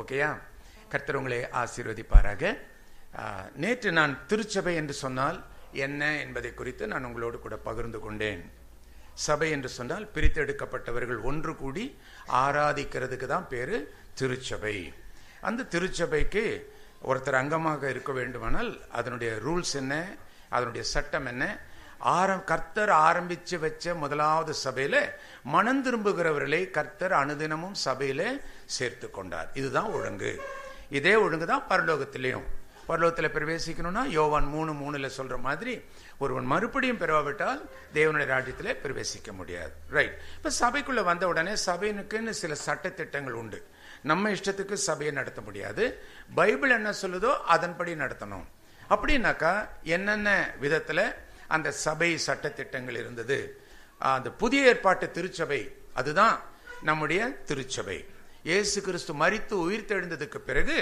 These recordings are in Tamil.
ஓகேயா கர்த்தர் உங்களை ஆசீர்வதிப்பாராக நேற்று நான் திருச்சபை என்று சொன்னால் என்ன என்பதை குறித்து நான் உங்களோடு கூட பகிர்ந்து கொண்டேன் சபை என்று சொன்னால் பிரித்தெடுக்கப்பட்டவர்கள் ஒன்று கூடி ஆராதிக்கிறதுக்கு தான் பேர் திருச்சபை அந்த திருச்சபைக்கு ஒருத்தர் அங்கமாக இருக்க வேண்டுமானால் அதனுடைய ரூல்ஸ் என்ன அதனுடைய சட்டம் என்ன ஆரம் கர்த்தர் ஆரம்பித்து வச்ச முதலாவது சபையில் மனம் திரும்புகிறவர்களை கர்த்தர் அனுதினமும் சபையில் சேர்த்து கொண்டார் இதுதான் ஒழுங்கு இதே ஒழுங்கு தான் பரலோகத்திலையும் பரலோகத்தில் பிரவேசிக்கணும்னா யோவான் மூணு மூணுல சொல்ற மாதிரி ஒருவன் மறுபடியும் பெறாவிட்டால் தேவனுடைய ராஜ்யத்தில் பிரவேசிக்க முடியாது ரைட் இப்போ சபைக்குள்ளே வந்த உடனே சபையினுக்குன்னு சில சட்டத்திட்டங்கள் உண்டு நம்ம இஷ்டத்துக்கு சபையை நடத்த முடியாது பைபிள் என்ன சொல்லுதோ அதன்படி நடத்தணும் அப்படின்னாக்கா என்னென்ன விதத்தில் அந்த சபை சட்டத்திட்டங்கள் இருந்தது அந்த புதிய ஏற்பாட்டு திருச்சபை அதுதான் நம்முடைய திருச்சபை இயேசு கிறிஸ்து மறித்து உயிர் தெழுந்ததுக்கு பிறகு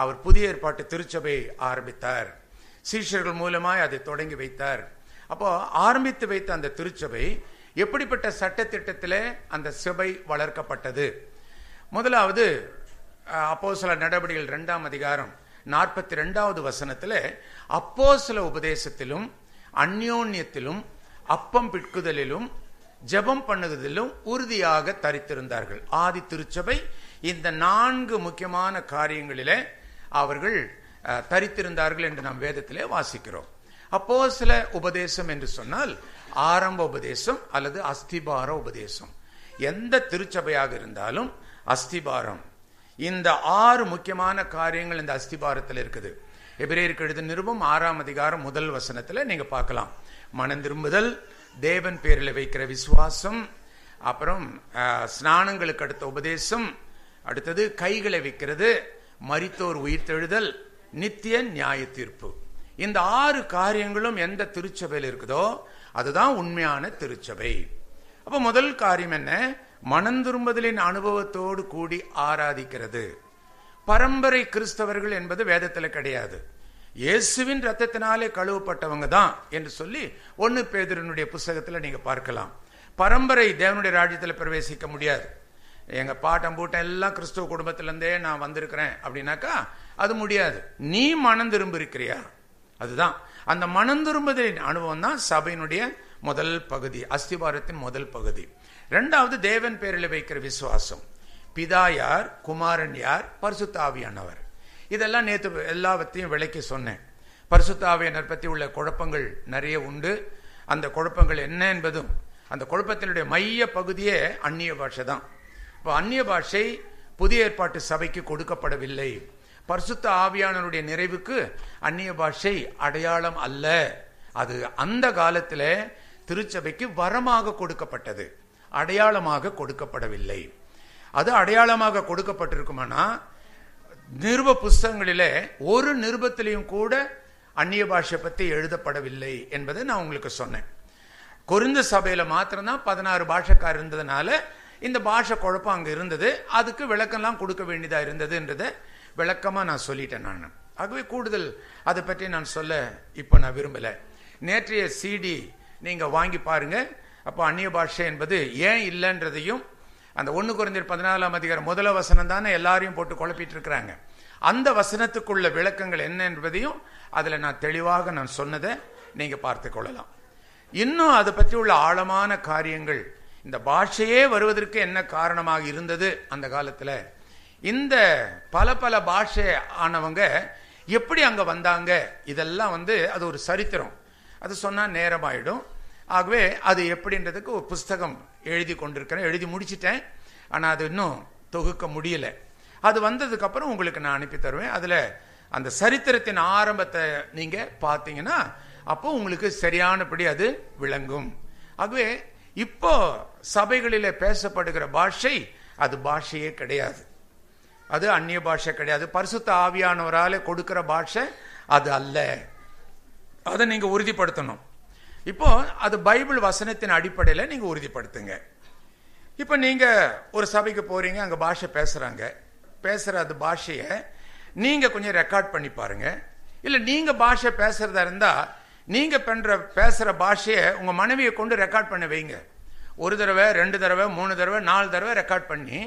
அவர் புதிய ஏற்பாட்டு திருச்சபை ஆரம்பித்தார் சீஷர்கள் மூலமாய் அதை தொடங்கி வைத்தார் அப்போ ஆரம்பித்து வைத்த அந்த திருச்சபை எப்படிப்பட்ட சட்டத்திட்டத்தில் அந்த சபை வளர்க்கப்பட்டது முதலாவது அப்போ சில நடவடிக்கைகள் ரெண்டாம் அதிகாரம் நாற்பத்தி ரெண்டாவது வசனத்தில் அப்போ சில உபதேசத்திலும் அந்யோன்யத்திலும் அப்பம் பிட்குதலிலும் ஜபம் பண்ணுதலிலும் உறுதியாக தரித்திருந்தார்கள் ஆதி திருச்சபை இந்த நான்கு முக்கியமான காரியங்களிலே அவர்கள் தரித்திருந்தார்கள் என்று நாம் வேதத்திலே வாசிக்கிறோம் அப்போ சில உபதேசம் என்று சொன்னால் ஆரம்ப உபதேசம் அல்லது அஸ்திபார உபதேசம் எந்த திருச்சபையாக இருந்தாலும் அஸ்திபாரம் இந்த ஆறு முக்கியமான காரியங்கள் இந்த அஸ்திபாரத்தில் இருக்குது எபிரேயருக்கு எழுத நிறுவம் ஆறாம் அதிகாரம் முதல் வசனத்தில் நீங்கள் பார்க்கலாம் மனம் திரும்புதல் தேவன் பேரில் வைக்கிற விசுவாசம் அப்புறம் ஸ்நானங்களுக்கு அடுத்த உபதேசம் அடுத்தது கைகளை வைக்கிறது மறித்தோர் உயிர் தெழுதல் நித்திய நியாய தீர்ப்பு இந்த ஆறு காரியங்களும் எந்த திருச்சபையில் இருக்குதோ அதுதான் உண்மையான திருச்சபை அப்ப முதல் காரியம் என்ன மனம் அனுபவத்தோடு கூடி ஆராதிக்கிறது பரம்பரை கிறிஸ்தவர்கள் என்பது வேதத்தில் கிடையாது இயேசுவின் ரத்தத்தினாலே கழுவப்பட்டவங்க தான் என்று சொல்லி ஒன்னு பேதரனுடைய புஸ்தகத்தில் நீங்க பார்க்கலாம் பரம்பரை தேவனுடைய ராஜ்யத்தில் பிரவேசிக்க முடியாது எங்கள் பாட்டம் பூட்டம் எல்லாம் கிறிஸ்துவ குடும்பத்திலேருந்தே நான் வந்திருக்கிறேன் அப்படின்னாக்கா அது முடியாது நீ மனம் திரும்ப இருக்கிறியா அதுதான் அந்த மனம் திரும்புதலின் அனுபவம் தான் சபையினுடைய முதல் பகுதி அஸ்திபாரத்தின் முதல் பகுதி ரெண்டாவது தேவன் பேரில் வைக்கிற விசுவாசம் பிதா யார் குமாரன் யார் பரிசுத்தாவியானவர் இதெல்லாம் நேற்று எல்லாவற்றையும் விளக்கி சொன்னேன் பரிசுத்தாவியனர் பற்றி உள்ள குழப்பங்கள் நிறைய உண்டு அந்த குழப்பங்கள் என்ன என்பதும் அந்த குழப்பத்தினுடைய மைய பகுதியே அந்நிய பாஷை தான் இப்போ அந்நிய பாஷை புதிய ஏற்பாட்டு சபைக்கு கொடுக்கப்படவில்லை பரிசுத்த ஆவியானவருடைய நிறைவுக்கு அந்நிய பாஷை அடையாளம் அல்ல அது அந்த காலத்தில் திருச்சபைக்கு வரமாக கொடுக்கப்பட்டது அடையாளமாக கொடுக்கப்படவில்லை அது அடையாளமாக கொடுக்கப்பட்டிருக்குமானா நிருப புஸ்தகங்களிலே ஒரு நிருபத்திலையும் கூட அந்நிய பாஷை பற்றி எழுதப்படவில்லை என்பதை நான் உங்களுக்கு சொன்னேன் குறிந்த சபையில் மாத்திரம்தான் பதினாறு பாஷக்கார் இருந்ததுனால இந்த பாஷை குழப்பம் அங்கே இருந்தது அதுக்கு விளக்கம்லாம் கொடுக்க வேண்டியதாக இருந்ததுன்றதை விளக்கமாக நான் சொல்லிட்டேன் நான் ஆகவே கூடுதல் அதை பற்றி நான் சொல்ல இப்போ நான் விரும்பலை நேற்றைய சிடி நீங்கள் வாங்கி பாருங்கள் அப்போ அந்நிய பாஷை என்பது ஏன் இல்லைன்றதையும் அந்த ஒன்று குறைந்தர் பதினாலாம் அதிகாரம் முதல வசனம் தானே எல்லாரையும் போட்டு குழப்பிட்டு இருக்கிறாங்க அந்த வசனத்துக்குள்ள விளக்கங்கள் என்ன என்பதையும் அதில் நான் தெளிவாக நான் சொன்னதை நீங்கள் பார்த்து கொள்ளலாம் இன்னும் அதை பற்றி உள்ள ஆழமான காரியங்கள் இந்த பாஷையே வருவதற்கு என்ன காரணமாக இருந்தது அந்த காலத்தில் இந்த பல பல பாஷை ஆனவங்க எப்படி அங்கே வந்தாங்க இதெல்லாம் வந்து அது ஒரு சரித்திரம் அது சொன்னால் நேரமாயிடும் ஆகவே அது எப்படின்றதுக்கு ஒரு புஸ்தகம் எழுதி கொண்டிருக்கிறேன் எழுதி முடிச்சிட்டேன் ஆனால் அது இன்னும் தொகுக்க முடியல அது வந்ததுக்கப்புறம் உங்களுக்கு நான் அனுப்பி தருவேன் அதில் அந்த சரித்திரத்தின் ஆரம்பத்தை நீங்கள் பார்த்தீங்கன்னா அப்போ உங்களுக்கு சரியானபடி அது விளங்கும் ஆகவே இப்போ சபைகளிலே பேசப்படுகிற பாஷை அது பாஷையே கிடையாது அது அந்நிய பாஷை கிடையாது பரிசுத்த ஆவியானவரால் கொடுக்கிற பாஷை அது அல்ல அதை நீங்கள் உறுதிப்படுத்தணும் இப்போ அது பைபிள் வசனத்தின் அடிப்படையில் நீங்கள் உறுதிப்படுத்துங்க இப்போ நீங்கள் ஒரு சபைக்கு போகிறீங்க அங்கே பாஷை பேசுகிறாங்க பேசுகிற அது பாஷையை நீங்கள் கொஞ்சம் ரெக்கார்ட் பண்ணி பாருங்க இல்லை நீங்கள் பாஷை பேசுகிறதா இருந்தால் நீங்கள் பண்ணுற பேசுகிற பாஷையை உங்கள் மனைவியை கொண்டு ரெக்கார்ட் பண்ண வைங்க ஒரு தடவை ரெண்டு தடவை மூணு தடவை நாலு தடவை ரெக்கார்ட் பண்ணி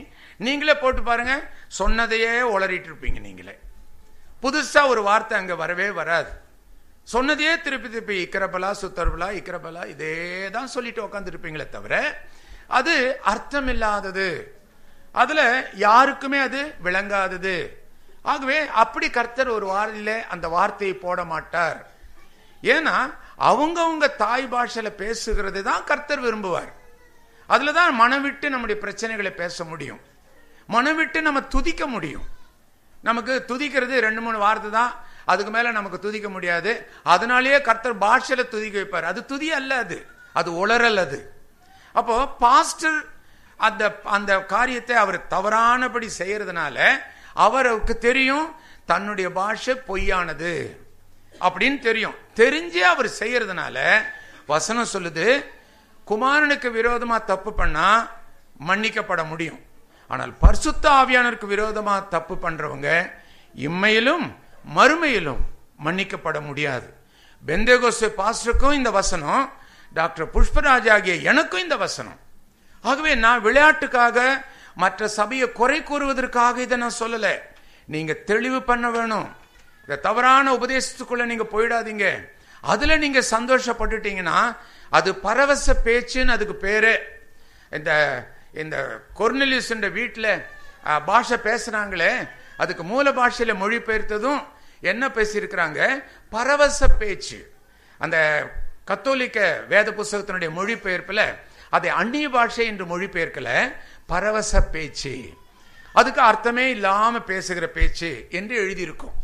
நீங்களே போட்டு பாருங்கள் சொன்னதையே உளறிட்டு இருப்பீங்க நீங்களே புதுசாக ஒரு வார்த்தை அங்கே வரவே வராது சொன்னதையே திருப்பி திருப்பி இக்கரபலா சுத்தர்பலா இக்கரபலா இதே தான் சொல்லிட்டு உக்காந்துருப்பீங்களே தவிர அது அர்த்தம் இல்லாதது அதில் யாருக்குமே அது விளங்காதது ஆகவே அப்படி கர்த்தர் ஒரு வாரில அந்த வார்த்தையை போட மாட்டார் ஏன்னா அவங்கவுங்க தாய் பாஷையில பேசுகிறது தான் கர்த்தர் விரும்புவார் அதில் தான் மனவிட்டு நம்முடைய பிரச்சனைகளை பேச முடியும் மனவிட்டு நம்ம துதிக்க முடியும் நமக்கு துதிக்கிறது ரெண்டு மூணு வார்த்தை தான் அதுக்கு மேலே நமக்கு துதிக்க முடியாது அதனாலேயே கர்த்தர் பாஷையில் துதிக்க வைப்பார் அது துதி அல்ல அது அது உளரல் அது அப்போ பாஸ்டர் அந்த அந்த காரியத்தை அவர் தவறானபடி செய்யறதுனால அவருக்கு தெரியும் தன்னுடைய பாஷை பொய்யானது அப்படின்னு தெரியும் தெரிஞ்சு அவர் செய்யறதுனால வசனம் சொல்லுது குமாரனுக்கு விரோதமா தப்பு பண்ணா மன்னிக்கப்பட முடியும் ஆனால் பரிசுத்த ஆவியானருக்கு விரோதமா தப்பு பண்றவங்க இம்மையிலும் மறுமையிலும் மன்னிக்கப்பட முடியாது பெந்தேகோசு பாஸ்டருக்கும் இந்த வசனம் டாக்டர் புஷ்பராஜ் ஆகிய எனக்கும் இந்த வசனம் ஆகவே நான் விளையாட்டுக்காக மற்ற சபையை குறை கூறுவதற்காக இதை நான் சொல்லலை நீங்க தெளிவு பண்ண வேணும் இந்த தவறான உபதேசத்துக்குள்ள நீங்க போயிடாதீங்க அதுல நீங்க சந்தோஷப்பட்டுட்டீங்கன்னா அது பரவச பேச்சுன்னு அதுக்கு பேரு இந்த இந்த கொர்னலியூஸ் வீட்டில் பாஷை பேசுறாங்களே அதுக்கு மூல பாஷையில மொழிபெயர்த்ததும் என்ன பேசியிருக்கிறாங்க பரவச பேச்சு அந்த கத்தோலிக்க வேத புஸ்தகத்தினுடைய மொழிபெயர்ப்பில் அதை அந்நிய பாஷை என்று பெயர்க்கல பரவச பேச்சு அதுக்கு அர்த்தமே இல்லாம பேசுகிற பேச்சு என்று எழுதியிருக்கும்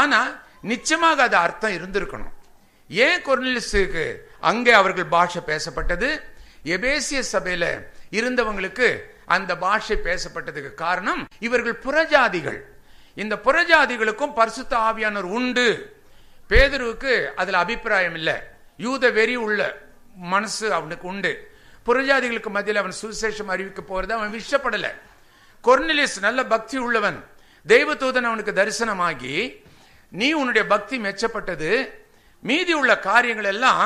ஆனா நிச்சயமாக அது அர்த்தம் இருந்திருக்கணும் ஏன் கொர்னலிஸுக்கு அங்கே அவர்கள் பாஷை பேசப்பட்டது எபேசிய சபையில இருந்தவங்களுக்கு அந்த பாஷை பேசப்பட்டதுக்கு காரணம் இவர்கள் புறஜாதிகள் இந்த புறஜாதிகளுக்கும் பரிசுத்த ஆவியானவர் உண்டு பேதருவுக்கு அதுல அபிப்பிராயம் இல்லை யூத வெறி உள்ள மனசு அவனுக்கு உண்டு புறஜாதிகளுக்கு மத்தியில் அவன் சுவிசேஷம் அறிவிக்க போறது அவன் விஷப்படலை கொர்னிலிஸ் நல்ல பக்தி உள்ளவன் தெய்வ தூதன் அவனுக்கு தரிசனமாகி நீ உன்னுடைய பக்தி மெச்சப்பட்டது மீதி உள்ள காரியங்கள் எல்லாம்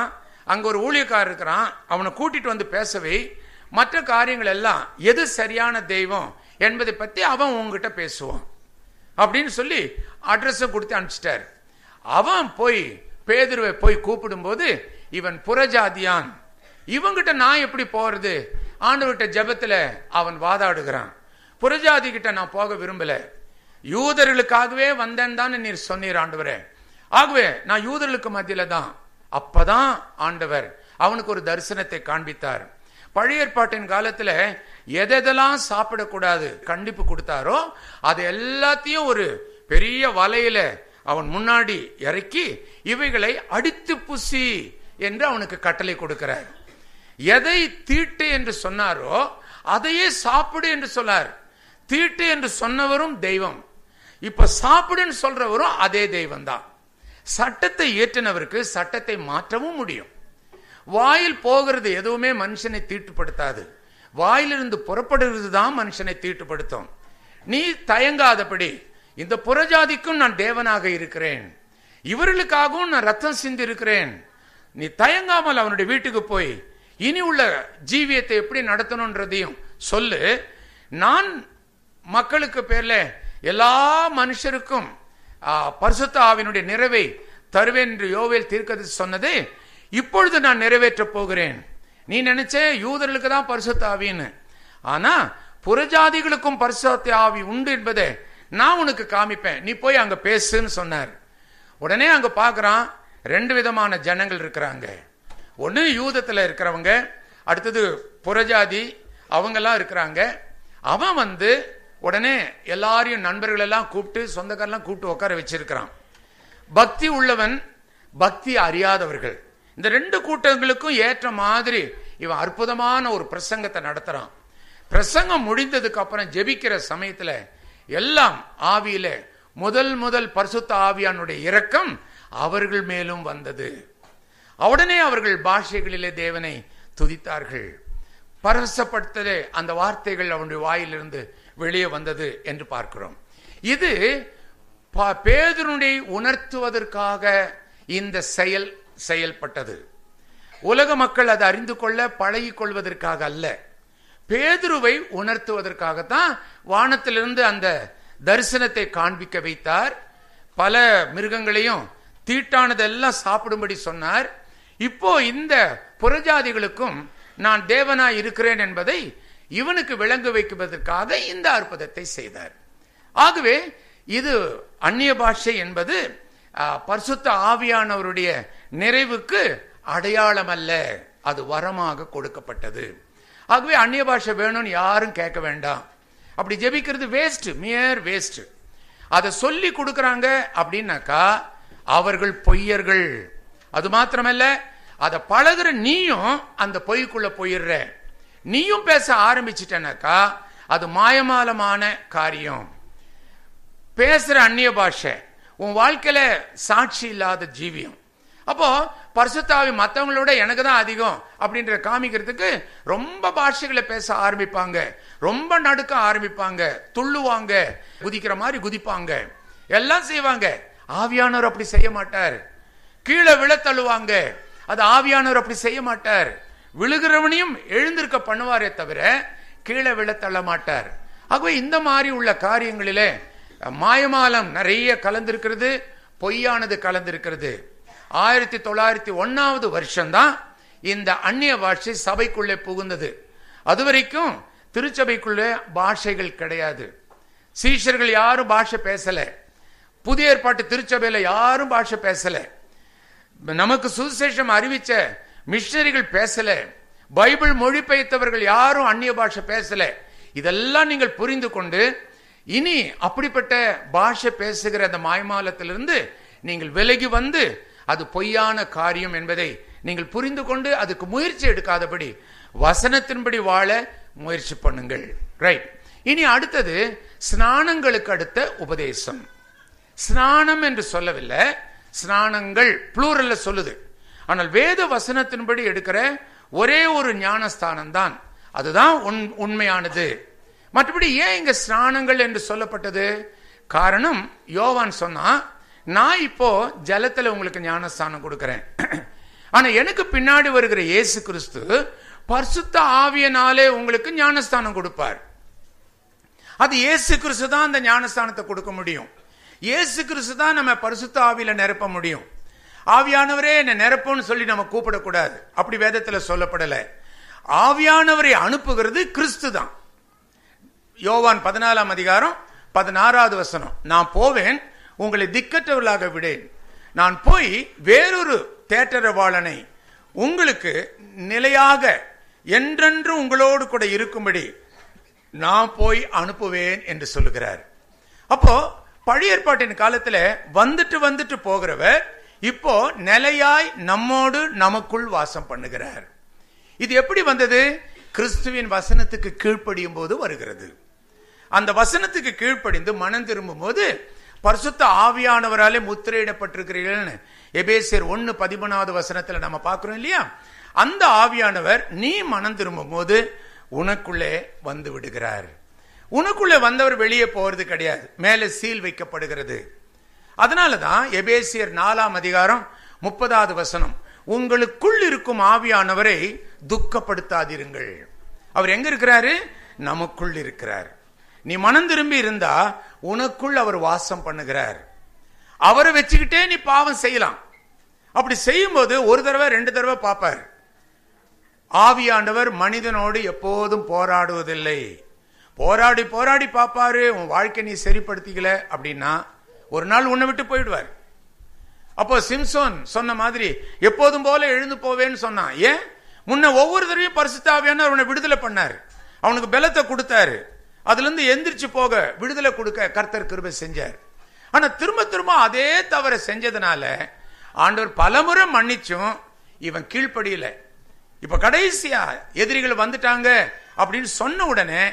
அங்கே ஒரு ஊழியக்காரர் இருக்கிறான் அவனை கூட்டிட்டு வந்து பேசவை மற்ற காரியங்கள் எல்லாம் எது சரியான தெய்வம் என்பதை பற்றி அவன் உங்ககிட்ட பேசுவான் அப்படின்னு சொல்லி அட்ரஸை கொடுத்து அனுப்பிச்சிட்டார் அவன் போய் பேதுருவை போய் கூப்பிடும்போது இவன் புறஜாதியான் இவங்கிட்ட நான் எப்படி போறது ஆண்டவர்கிட்ட ஜபத்துல அவன் வாதாடுகிறான் புறஜாதி கிட்ட நான் போக விரும்பலை யூதர்களுக்காகவே வந்தேன் தான் நீர் சொன்னீர் ஆண்டவரே ஆகவே நான் யூதர்களுக்கு மத்தியில தான் அப்பதான் ஆண்டவர் அவனுக்கு ஒரு தரிசனத்தை காண்பித்தார் பழைய ஏற்பாட்டின் காலத்துல எதெல்லாம் சாப்பிடக்கூடாது கண்டிப்பு கொடுத்தாரோ அது எல்லாத்தையும் ஒரு பெரிய வலையில அவன் முன்னாடி இறக்கி இவைகளை அடித்து புசி என்று அவனுக்கு கட்டளை கொடுக்கிறார் எதை தீட்டு என்று சொன்னாரோ அதையே சாப்பிடு என்று சொன்னார் தீட்டு என்று சொன்னவரும் தெய்வம் இப்ப சாப்பிடுன்னு சொல்றவரும் அதே தெய்வம் தான் சட்டத்தை இயற்றினவருக்கு சட்டத்தை மாற்றவும் முடியும் வாயில் போகிறது எதுவுமே மனுஷனை தீட்டுப்படுத்தாது வாயிலிருந்து புறப்படுகிறது தான் மனுஷனை தீட்டுப்படுத்தும் நீ தயங்காதபடி இந்த புறஜாதிக்கும் நான் தேவனாக இருக்கிறேன் இவர்களுக்காகவும் நான் ரத்தம் சிந்திருக்கிறேன் நீ தயங்காமல் அவனுடைய வீட்டுக்கு போய் இனி உள்ள ஜீவியத்தை எப்படி நடத்தணுன்றதையும் சொல்லு நான் மக்களுக்கு பேர்ல எல்லா மனுஷருக்கும் பரிசுத்தாவினுடைய ஆவினுடைய நிறைவை தருவேன் என்று யோவேல் தீர்க்கது சொன்னது இப்பொழுது நான் நிறைவேற்றப் போகிறேன் நீ நினைச்சே யூதர்களுக்கு தான் பரிசுத்தாவின்னு ஆவின்னு ஆனா புறஜாதிகளுக்கும் பரிசுத்த ஆவி உண்டு என்பதை நான் உனக்கு காமிப்பேன் நீ போய் அங்க பேசுன்னு சொன்னார் உடனே அங்க பாக்குறான் ரெண்டு விதமான ஜனங்கள் இருக்கிறாங்க ஒன்று யூதத்தில் இருக்கிறவங்க அடுத்தது புறஜாதி அவங்கெல்லாம் இருக்கிறாங்க அவன் வந்து உடனே எல்லாரையும் நண்பர்களெல்லாம் கூப்பிட்டு சொந்தக்காரெல்லாம் கூப்பிட்டு உட்கார வச்சிருக்கிறான் பக்தி உள்ளவன் பக்தி அறியாதவர்கள் இந்த ரெண்டு கூட்டங்களுக்கும் ஏற்ற மாதிரி இவன் அற்புதமான ஒரு பிரசங்கத்தை நடத்துகிறான் பிரசங்கம் முடிந்ததுக்கு அப்புறம் ஜெபிக்கிற சமயத்தில் எல்லாம் ஆவியில முதல் முதல் பரிசுத்த ஆவியானுடைய இரக்கம் அவர்கள் மேலும் வந்தது உடனே அவர்கள் பாஷைகளிலே தேவனை துதித்தார்கள் பரவசப்படுத்தலே அந்த வார்த்தைகள் அவனுடைய வாயிலிருந்து வெளியே வந்தது என்று பார்க்கிறோம் இது பேதனுடைய உணர்த்துவதற்காக இந்த செயல் செயல்பட்டது உலக மக்கள் அதை அறிந்து கொள்ள பழகி கொள்வதற்காக அல்ல பேதுருவை உணர்த்துவதற்காகத்தான் வானத்திலிருந்து அந்த தரிசனத்தை காண்பிக்க வைத்தார் பல மிருகங்களையும் தீட்டானதெல்லாம் சாப்பிடும்படி சொன்னார் இப்போ இந்த புறஜாதிகளுக்கும் நான் தேவனாய் இருக்கிறேன் என்பதை இவனுக்கு விளங்கு வைக்குவதற்காக இந்த அற்புதத்தை செய்தார் ஆகவே இது அந்நிய பாஷை என்பது பரிசுத்த ஆவியானவருடைய நிறைவுக்கு அடையாளம் அல்ல அது வரமாக கொடுக்கப்பட்டது ஆகவே அந்நிய பாஷை வேணும்னு யாரும் கேட்க வேண்டாம் அப்படி ஜெபிக்கிறது வேஸ்ட் மியர் வேஸ்ட் அதை சொல்லி கொடுக்குறாங்க அப்படின்னாக்கா அவர்கள் பொய்யர்கள் அது மாத்திரமல்ல அதை பழகிற நீயும் அந்த பொய்க்குள்ள போயிடுற நீயும் பேச ஆரம்பிச்சிட்டனாக்கா அது மாயமாலமான காரியம் பேசுகிற அந்நிய பாஷை உன் வாழ்க்கையில் சாட்சி இல்லாத ஜீவியம் அப்போ பரிசுத்தாவி மற்றவங்களோட எனக்கு தான் அதிகம் அப்படின்ற காமிக்கிறதுக்கு ரொம்ப பாஷைகளை பேச ஆரம்பிப்பாங்க ரொம்ப நடுக்க ஆரம்பிப்பாங்க துள்ளுவாங்க குதிக்கிற மாதிரி குதிப்பாங்க எல்லாம் செய்வாங்க ஆவியானவர் அப்படி செய்ய மாட்டார் கீழே விழ தள்ளுவாங்க அது ஆவியானவர் அப்படி செய்ய மாட்டார் விழுகிறவனையும் எழுந்திருக்க பண்ணுவாரே தவிர கீழே விழ தள்ள மாட்டார் ஆகவே இந்த மாதிரி உள்ள காரியங்களிலே மாயமாலம் நிறைய கலந்திருக்கிறது பொய்யானது கலந்திருக்கிறது ஆயிரத்தி தொள்ளாயிரத்தி ஒன்னாவது வருஷம்தான் இந்த அந்நிய பாஷை சபைக்குள்ளே புகுந்தது அது வரைக்கும் திருச்சபைக்குள்ளே பாஷைகள் கிடையாது சீஷர்கள் யாரும் பாஷை பேசலை புதிய ஏற்பாட்டு திருச்சபையில் யாரும் பாஷை பேசலை நமக்கு சுசேஷம் அறிவிச்ச மிஷினரிகள் பேசல பைபிள் மொழி பெயர்த்தவர்கள் யாரும் அந்நிய பாஷை பேசல இதெல்லாம் நீங்கள் புரிந்து கொண்டு இனி அப்படிப்பட்ட பாஷை பேசுகிற அந்த மாய்மாலத்திலிருந்து நீங்கள் விலகி வந்து அது பொய்யான காரியம் என்பதை நீங்கள் புரிந்து கொண்டு அதுக்கு முயற்சி எடுக்காதபடி வசனத்தின்படி வாழ முயற்சி பண்ணுங்கள் ரைட் இனி அடுத்தது ஸ்நானங்களுக்கு அடுத்த உபதேசம் ஸ்நானம் என்று சொல்லவில்லை ஸ்நானங்கள் புளூரல்ல சொல்லுது ஆனால் வேத வசனத்தின்படி எடுக்கிற ஒரே ஒரு ஞானஸ்தானம் தான் அதுதான் உண் உண்மையானது மற்றபடி ஏன் இங்க ஸ்நானங்கள் என்று சொல்லப்பட்டது காரணம் யோவான் சொன்னா நான் இப்போ ஜலத்துல உங்களுக்கு ஞானஸ்தானம் கொடுக்கிறேன் ஆனா எனக்கு பின்னாடி வருகிற இயேசு கிறிஸ்து பரிசுத்த ஆவியனாலே உங்களுக்கு ஞானஸ்தானம் கொடுப்பார் அது இயேசு கிறிஸ்து தான் அந்த ஞானஸ்தானத்தை கொடுக்க முடியும் இயேசு கிறிஸ்து தான் நம்ம பரிசுத்த ஆவியில நிரப்ப முடியும் ஆவியானவரே என்னை நிரப்போன்னு சொல்லி நம்ம கூப்பிடக்கூடாது அப்படி வேதத்தில் சொல்லப்படலை ஆவியானவரை அனுப்புகிறது கிறிஸ்து தான் யோவான் பதினாலாம் அதிகாரம் பதினாறாவது வசனம் நான் போவேன் உங்களை திக்கற்றவர்களாக விடேன் நான் போய் வேறொரு தேட்டரவாளனை உங்களுக்கு நிலையாக என்றென்றும் உங்களோடு கூட இருக்கும்படி நான் போய் அனுப்புவேன் என்று சொல்லுகிறார் அப்போ பழைய ஏற்பாட்டின் காலத்தில் வந்துட்டு வந்துட்டு போகிறவர் இப்போ நிலையாய் நம்மோடு நமக்குள் வாசம் பண்ணுகிறார் இது எப்படி வந்தது கிறிஸ்துவின் வசனத்துக்கு கீழ்ப்படியும் போது வருகிறது அந்த வசனத்துக்கு கீழ்ப்படிந்து மனம் திரும்பும் போது பரிசுத்த ஆவியானவராலே முத்திரையிடப்பட்டிருக்கிறீர்கள்னு எபேசியர் ஒன்று பதிமூணாவது வசனத்தில் நம்ம பார்க்குறோம் இல்லையா அந்த ஆவியானவர் நீ மனம் திரும்பும் போது உனக்குள்ளே வந்து விடுகிறார் உனக்குள்ளே வந்தவர் வெளியே போகிறது கிடையாது மேலே சீல் வைக்கப்படுகிறது அதனால தான் எபேசியர் நாலாம் அதிகாரம் முப்பதாவது வசனம் உங்களுக்குள் இருக்கும் ஆவியானவரை துக்கப்படுத்தாதிருங்கள் அவர் எங்க இருக்கிறாரு நமக்குள் இருக்கிறார் நீ மனம் திரும்பி இருந்தா உனக்குள் அவர் வாசம் பண்ணுகிறார் அவரை வச்சுக்கிட்டே நீ பாவம் செய்யலாம் அப்படி செய்யும்போது ஒரு தடவை ரெண்டு தடவை பார்ப்பார் ஆவியாண்டவர் மனிதனோடு எப்போதும் போராடுவதில்லை போராடி போராடி பார்ப்பாரு உன் வாழ்க்கை நீ சரிப்படுத்திக்கல அப்படின்னா ஒரு நாள் உன்னை விட்டு போயிடுவார் அப்போ சிம்சோன் சொன்ன மாதிரி எப்போதும் போல எழுந்து போவேன்னு சொன்னான் ஏன் முன்ன ஒவ்வொரு தடவையும் பரிசுத்தாவியான அவனை விடுதலை பண்ணார் அவனுக்கு பலத்தை கொடுத்தாரு அதுலேருந்து எந்திரிச்சு போக விடுதலை கொடுக்க கர்த்தர் கிருபை செஞ்சார் ஆனால் திரும்ப திரும்ப அதே தவறை செஞ்சதுனால ஆண்டவர் பலமுறை மன்னிச்சும் இவன் கீழ்ப்படியில இப்ப கடைசியா எதிரிகள் வந்துட்டாங்க அப்படின்னு சொன்ன உடனே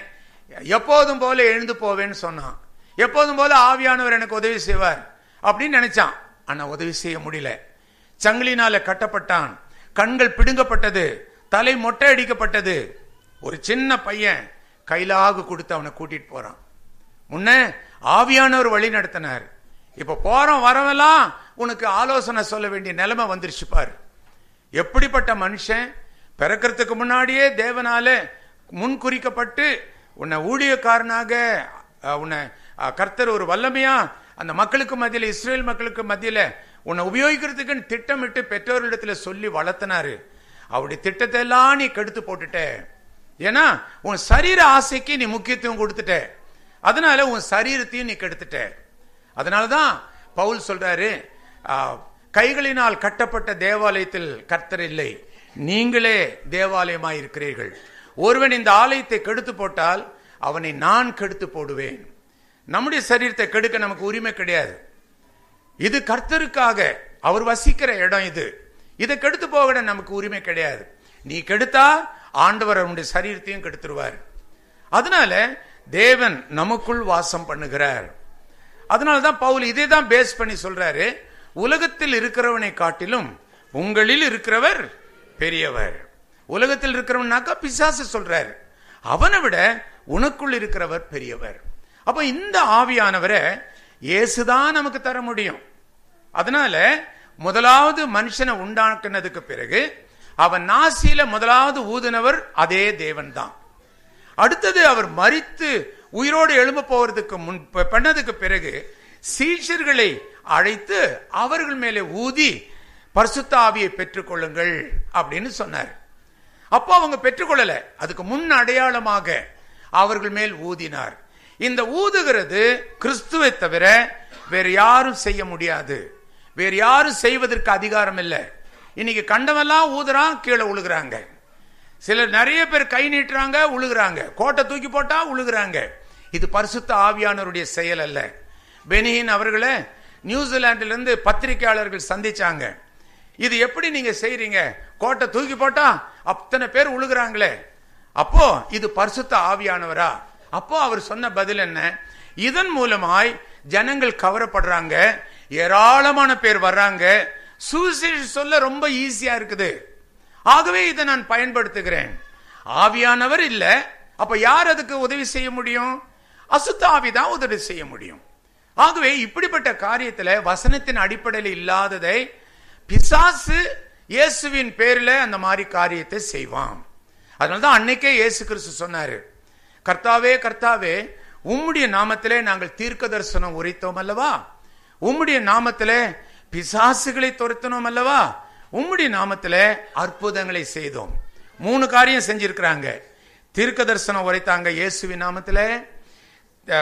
எப்போதும் போல எழுந்து போவேன்னு சொன்னான் எப்போதும் போல ஆவியானவர் எனக்கு உதவி செய்வார் அப்படின்னு நினைச்சான் ஆனா உதவி செய்ய முடியல சங்கிலினால கட்டப்பட்டான் கண்கள் பிடுங்கப்பட்டது தலை மொட்டை அடிக்கப்பட்டது ஒரு சின்ன பையன் கையிலாக கொடுத்து அவனை கூட்டிட்டு போறான் முன்ன ஆவியானவர் வழி நடத்தினார் இப்ப போறோம் வரவெல்லாம் உனக்கு ஆலோசனை சொல்ல வேண்டிய நிலைமை வந்துருச்சு பாரு எப்படிப்பட்ட மனுஷன் பிறக்கிறதுக்கு முன்னாடியே தேவனால முன்குறிக்கப்பட்டு உன்னை ஊழியக்காரனாக உன்னை கர்த்தர் ஒரு வல்லமையா அந்த மக்களுக்கு மத்தியில் இஸ்ரேல் மக்களுக்கு மத்தியில் உன்னை உபயோகிக்கிறதுக்குன்னு திட்டமிட்டு பெற்றோர்களிடத்தில் சொல்லி வளர்த்தினாரு அவருடைய திட்டத்தை எல்லாம் நீ கெடுத்து போட்டுட்ட ஏன்னா உன் சரீர ஆசைக்கு நீ முக்கியத்துவம் கொடுத்துட்ட அதனால உன் சரீரத்தையும் நீ கெடுத்துட்ட அதனால தான் பவுல் சொல்றாரு கைகளினால் கட்டப்பட்ட தேவாலயத்தில் கர்த்தர் இல்லை நீங்களே தேவாலயமாயிருக்கிறீர்கள் ஒருவன் இந்த ஆலயத்தை கெடுத்து போட்டால் அவனை நான் கெடுத்து போடுவேன் நம்முடைய சரீரத்தை கெடுக்க நமக்கு உரிமை கிடையாது இது கர்த்தருக்காக அவர் வசிக்கிற இடம் இது இதை கெடுத்து போக நமக்கு உரிமை கிடையாது நீ கெடுத்தா ஆண்டவர் அவனுடைய சரீரத்தையும் கெடுத்துருவார் அதனால தேவன் நமக்குள் வாசம் பண்ணுகிறார் அதனாலதான் பவுல் இதே தான் பேஸ் பண்ணி சொல்றாரு உலகத்தில் இருக்கிறவனை காட்டிலும் உங்களில் இருக்கிறவர் பெரியவர் உலகத்தில் இருக்கிறவனாக்கா பிசாசு சொல்றாரு அவனை விட உனக்குள் இருக்கிறவர் பெரியவர் அப்போ இந்த ஆவியானவரை இயேசுதான் நமக்கு தர முடியும் அதனால முதலாவது மனுஷனை உண்டாக்குனதுக்கு பிறகு அவன் நாசியில முதலாவது ஊதுனவர் அதே தேவன் தான் அடுத்தது அவர் மறித்து உயிரோடு எழும்ப போவதுக்கு முன் பண்ணதுக்கு பிறகு சீஷர்களை அழைத்து அவர்கள் மேலே ஊதி பரிசுத்த ஆவியை பெற்றுக்கொள்ளுங்கள் அப்படின்னு சொன்னார் அப்போ அவங்க பெற்றுக்கொள்ளல அதுக்கு முன் அடையாளமாக அவர்கள் மேல் ஊதினார் இந்த ஊதுகிறது கிறிஸ்துவை தவிர வேறு யாரும் செய்ய முடியாது வேறு யாரும் செய்வதற்கு அதிகாரம் இல்லை இன்னைக்கு கண்டவெல்லாம் ஊதுறான் கீழே உழுகிறாங்க சிலர் நிறைய பேர் கை நீட்டுறாங்க உழுகிறாங்க கோட்டை தூக்கி போட்டா உழுகிறாங்க இது பரிசுத்த ஆவியானவருடைய செயல் அல்ல பெனியின் அவர்களை நியூசிலாண்டிலிருந்து பத்திரிகையாளர்கள் சந்திச்சாங்க இது எப்படி நீங்க செய்யறீங்க கோட்டை தூக்கி போட்டா அத்தனை பேர் உழுகிறாங்களே அப்போ இது பரிசுத்த ஆவியானவரா அப்போ அவர் சொன்ன பதில் என்ன இதன் மூலமாய் ஜனங்கள் கவரப்படுறாங்க ஏராளமான பேர் வர்றாங்க சூசைட் சொல்ல ரொம்ப ஈஸியா இருக்குது ஆகவே இதை நான் பயன்படுத்துகிறேன் ஆவியானவர் இல்ல அப்ப யார் அதுக்கு உதவி செய்ய முடியும் அசுத்த ஆவிதான் உதவி செய்ய முடியும் ஆகவே இப்படிப்பட்ட காரியத்துல வசனத்தின் அடிப்படையில் இல்லாததை பிசாசு இயேசுவின் பேர்ல அந்த மாதிரி காரியத்தை செய்வான் தான் அன்னைக்கே இயேசு கிறிஸ்து சொன்னாரு கர்த்தாவே கர்த்தாவே உம்முடைய நாமத்திலே நாங்கள் தீர்க்க தரிசனம் உரைத்தோம் அல்லவா உம்முடைய நாமத்திலே பிசாசுகளை துரத்தினோம் அல்லவா உம்முடைய நாமத்திலே அற்புதங்களை செய்தோம் மூணு காரியம் செஞ்சிருக்கிறாங்க தீர்க்க தரிசனம் உரைத்தாங்க இயேசுவி நாமத்தில்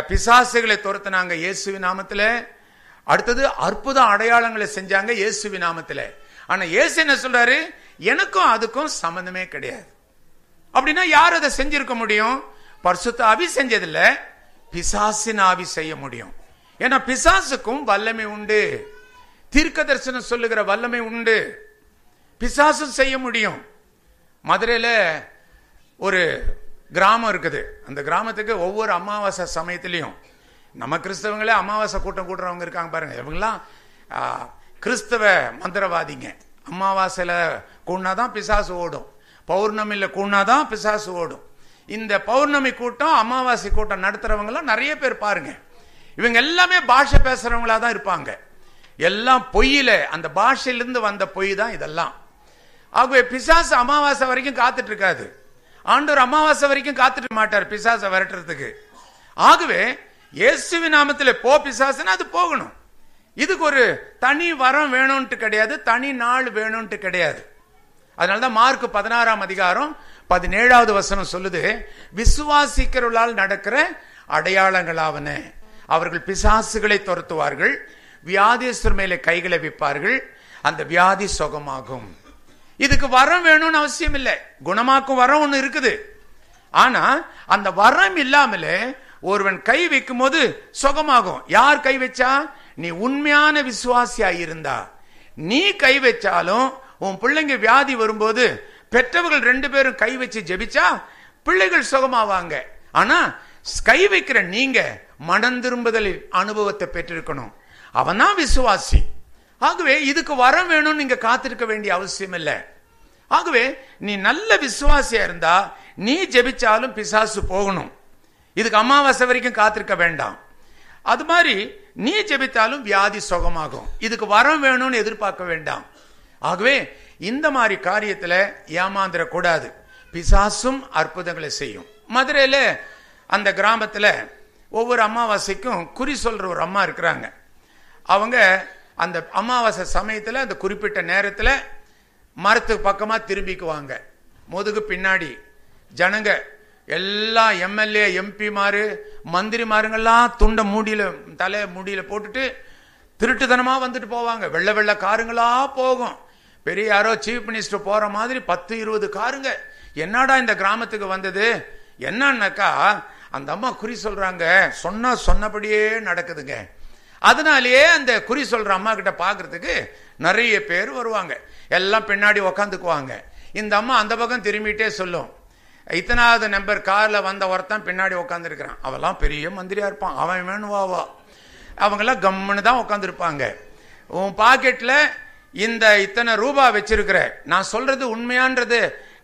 பிசாசுகளை துரத்தினாங்க இயேசுவி நாமத்தில் அடுத்தது அற்புத அடையாளங்களை செஞ்சாங்க இயேசுவி நாமத்தில் ஆனா இயேசு என்ன சொல்றாரு எனக்கும் அதுக்கும் சம்பந்தமே கிடையாது அப்படின்னா யார் அதை செஞ்சிருக்க முடியும் பரிசுத்த ஆவி செஞ்சதில்ல பிசாசின் ஆவி செய்ய முடியும் ஏன்னா பிசாசுக்கும் வல்லமை உண்டு தீர்க்க தரிசனம் சொல்லுகிற வல்லமை உண்டு பிசாசும் செய்ய முடியும் மதுரையில் ஒரு கிராமம் இருக்குது அந்த கிராமத்துக்கு ஒவ்வொரு அமாவாசை சமயத்திலையும் நம்ம கிறிஸ்தவங்களே அமாவாசை கூட்டம் கூட்டுறவங்க இருக்காங்க பாருங்க இவங்கெல்லாம் கிறிஸ்தவ மந்திரவாதிங்க அமாவாசையில் கூடினா தான் பிசாசு ஓடும் பௌர்ணமியில் கூடனா தான் பிசாசு ஓடும் இந்த பௌர்ணமி கூட்டம் அமாவாசை கூட்டம் நடத்துறவங்களாம் நிறைய பேர் பாருங்க இவங்க எல்லாமே பாஷை பேசுறவங்களா தான் இருப்பாங்க எல்லாம் பொய்யில அந்த பாஷையிலிருந்து வந்த பொய் தான் இதெல்லாம் ஆகவே பிசாசு அமாவாசை வரைக்கும் காத்துட்டு இருக்காது ஆண்டோர் அமாவாசை வரைக்கும் காத்துட்டு மாட்டார் பிசாசை விரட்டுறதுக்கு ஆகவே இயேசுவி நாமத்தில் போ பிசாசுன்னா அது போகணும் இதுக்கு ஒரு தனி வரம் வேணும்ட்டு கிடையாது தனி நாள் வேணும்ட்டு கிடையாது அதனால்தான் தான் மார்க் பதினாறாம் அதிகாரம் பதினேழாவது வசனம் சொல்லுது விசுவாசிக்கிறவர்களால் நடக்கிற அடையாளங்களாவன அவர்கள் பிசாசுகளை துரத்துவார்கள் வியாதீஸ்வர் மேலே கைகளை விற்பார்கள் அந்த வியாதி சுகமாகும் இதுக்கு வரம் வேணும்னு அவசியம் இல்லை குணமாக்கும் வரம் ஒன்று இருக்குது ஆனா அந்த வரம் இல்லாமல ஒருவன் கை வைக்கும் போது சுகமாகும் யார் கை வச்சா நீ உண்மையான விசுவாசியா இருந்தா நீ கை வச்சாலும் உன் பிள்ளைங்க வியாதி வரும்போது பெற்றவர்கள் ரெண்டு பேரும் கை வச்சு ஜெபிச்சா பிள்ளைகள் சுகமாவாங்க ஆனா கை வைக்கிற நீங்க மனம் திரும்புதலில் அனுபவத்தை பெற்றிருக்கணும் அவன் தான் விசுவாசி ஆகவே இதுக்கு வரம் வேணும்னு நீங்க காத்திருக்க வேண்டிய அவசியம் இல்லை ஆகவே நீ நல்ல விசுவாசியா இருந்தா நீ ஜெபிச்சாலும் பிசாசு போகணும் இதுக்கு அமாவாசை வரைக்கும் காத்திருக்க வேண்டாம் அது மாதிரி நீ ஜெபித்தாலும் வியாதி சுகமாகும் இதுக்கு வரம் வேணும்னு எதிர்பார்க்க வேண்டாம் ஆகவே இந்த மாதிரி காரியத்தில் ஏமாந்துடக்கூடாது பிசாசும் அற்புதங்களை செய்யும் மதுரையில் அந்த கிராமத்தில் ஒவ்வொரு அமாவாசைக்கும் குறி சொல்கிற ஒரு அம்மா இருக்கிறாங்க அவங்க அந்த அமாவாசை சமயத்தில் அந்த குறிப்பிட்ட நேரத்தில் மரத்துக்கு பக்கமாக திரும்பிக்குவாங்க முதுகு பின்னாடி ஜனங்க எல்லா எம்எல்ஏ எம்பிமாரு மந்திரிமாருங்கள்லாம் துண்டை மூடியில் தலை மூடியில் போட்டுட்டு திருட்டுத்தனமாக வந்துட்டு போவாங்க வெள்ள வெள்ள காருங்களா போகும் பெரிய யாரோ சீஃப் மினிஸ்டர் போகிற மாதிரி பத்து இருபது காருங்க என்னடா இந்த கிராமத்துக்கு வந்தது என்னன்னாக்கா அந்த அம்மா குறி சொல்கிறாங்க சொன்னால் சொன்னபடியே நடக்குதுங்க அதனாலேயே அந்த குறி சொல்கிற அம்மா கிட்ட பாக்குறதுக்கு நிறைய பேர் வருவாங்க எல்லாம் பின்னாடி உக்காந்துக்குவாங்க இந்த அம்மா அந்த பக்கம் திரும்பிகிட்டே சொல்லும் இத்தனாவது நம்பர் காரில் வந்த ஒருத்தன் பின்னாடி உட்காந்துருக்கிறான் அவெல்லாம் பெரிய மந்திரியாக இருப்பான் அவன் வேணுவாவா வாவா அவங்கெல்லாம் கம்முன்னு தான் உட்காந்துருப்பாங்க உன் பாக்கெட்டில் இந்த இத்தனை ரூபா வச்சிருக்கிற நான் சொல்றது உண்மையான்றது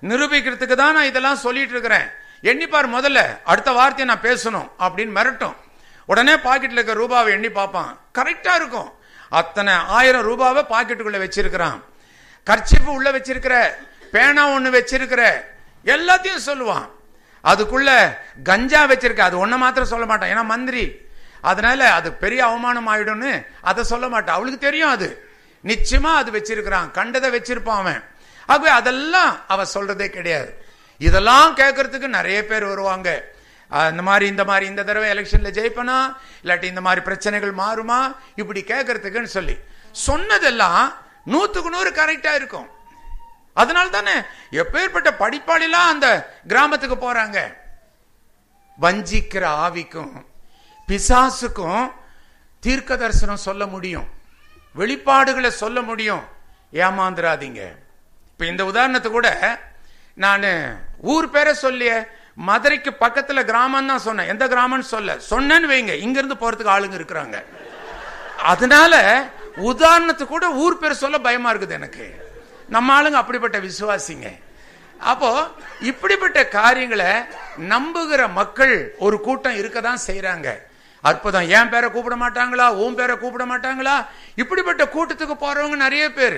நிரூபிக்கிறதுக்கு தான் நான் இதெல்லாம் சொல்லிட்டு இருக்கிறேன் எண்ணிப்பார் முதல்ல அடுத்த வார்த்தையை நான் பேசணும் அப்படின்னு மிரட்டும் உடனே பாக்கெட்டில் இருக்க ரூபாவை எண்ணி பார்ப்பான் கரெக்டாக இருக்கும் அத்தனை ஆயிரம் ரூபாவை பாக்கெட்டுக்குள்ள வச்சிருக்கிறான் கர்ச்சிப்பு உள்ள வச்சிருக்கிற பேனா ஒன்று வச்சிருக்கிற எல்லாத்தையும் சொல்லுவான் அதுக்குள்ள கஞ்சா வச்சிருக்க அது ஒன்றை மாத்திரம் சொல்ல மாட்டான் ஏன்னா மந்திரி அதனால அது பெரிய அவமானம் ஆயிடும்னு அதை சொல்ல மாட்டான் அவளுக்கு தெரியும் அது நிச்சயமா அது வச்சிருக்கிறான் கண்டதை வச்சிருப்பான் அவன் ஆகவே அதெல்லாம் அவ சொல்றதே கிடையாது இதெல்லாம் கேட்கறதுக்கு நிறைய பேர் வருவாங்க இந்த மாதிரி இந்த மாதிரி இந்த தடவை எலெக்ஷன்ல ஜெயிப்பனா இல்லாட்டி இந்த மாதிரி பிரச்சனைகள் மாறுமா இப்படி கேட்கறதுக்குன்னு சொல்லி சொன்னதெல்லாம் நூத்துக்கு நூறு கரெக்டா இருக்கும் அதனால தானே எப்பேற்பட்ட படிப்பாளிலாம் அந்த கிராமத்துக்கு போறாங்க வஞ்சிக்கிற ஆவிக்கும் பிசாசுக்கும் தீர்க்க தரிசனம் சொல்ல முடியும் வெளிப்பாடுகளை சொல்ல முடியும் ஏமாந்துராதீங்க இப்போ இந்த உதாரணத்தை கூட நான் ஊர் பேரை சொல்லிய மதுரைக்கு பக்கத்தில் கிராமம் தான் சொன்னேன் எந்த கிராமம்னு சொல்ல சொன்னேன்னு வைங்க இங்கேருந்து போகிறதுக்கு ஆளுங்க இருக்கிறாங்க அதனால உதாரணத்துக்கு கூட ஊர் பேர் சொல்ல பயமாக இருக்குது எனக்கு நம்ம ஆளுங்க அப்படிப்பட்ட விசுவாசிங்க அப்போ இப்படிப்பட்ட காரியங்களை நம்புகிற மக்கள் ஒரு கூட்டம் இருக்க தான் செய்கிறாங்க அற்புதம் ஏன் பேரை கூப்பிட மாட்டாங்களா உன் பேரை கூப்பிட மாட்டாங்களா இப்படிப்பட்ட கூட்டத்துக்கு போறவங்க நிறைய பேர்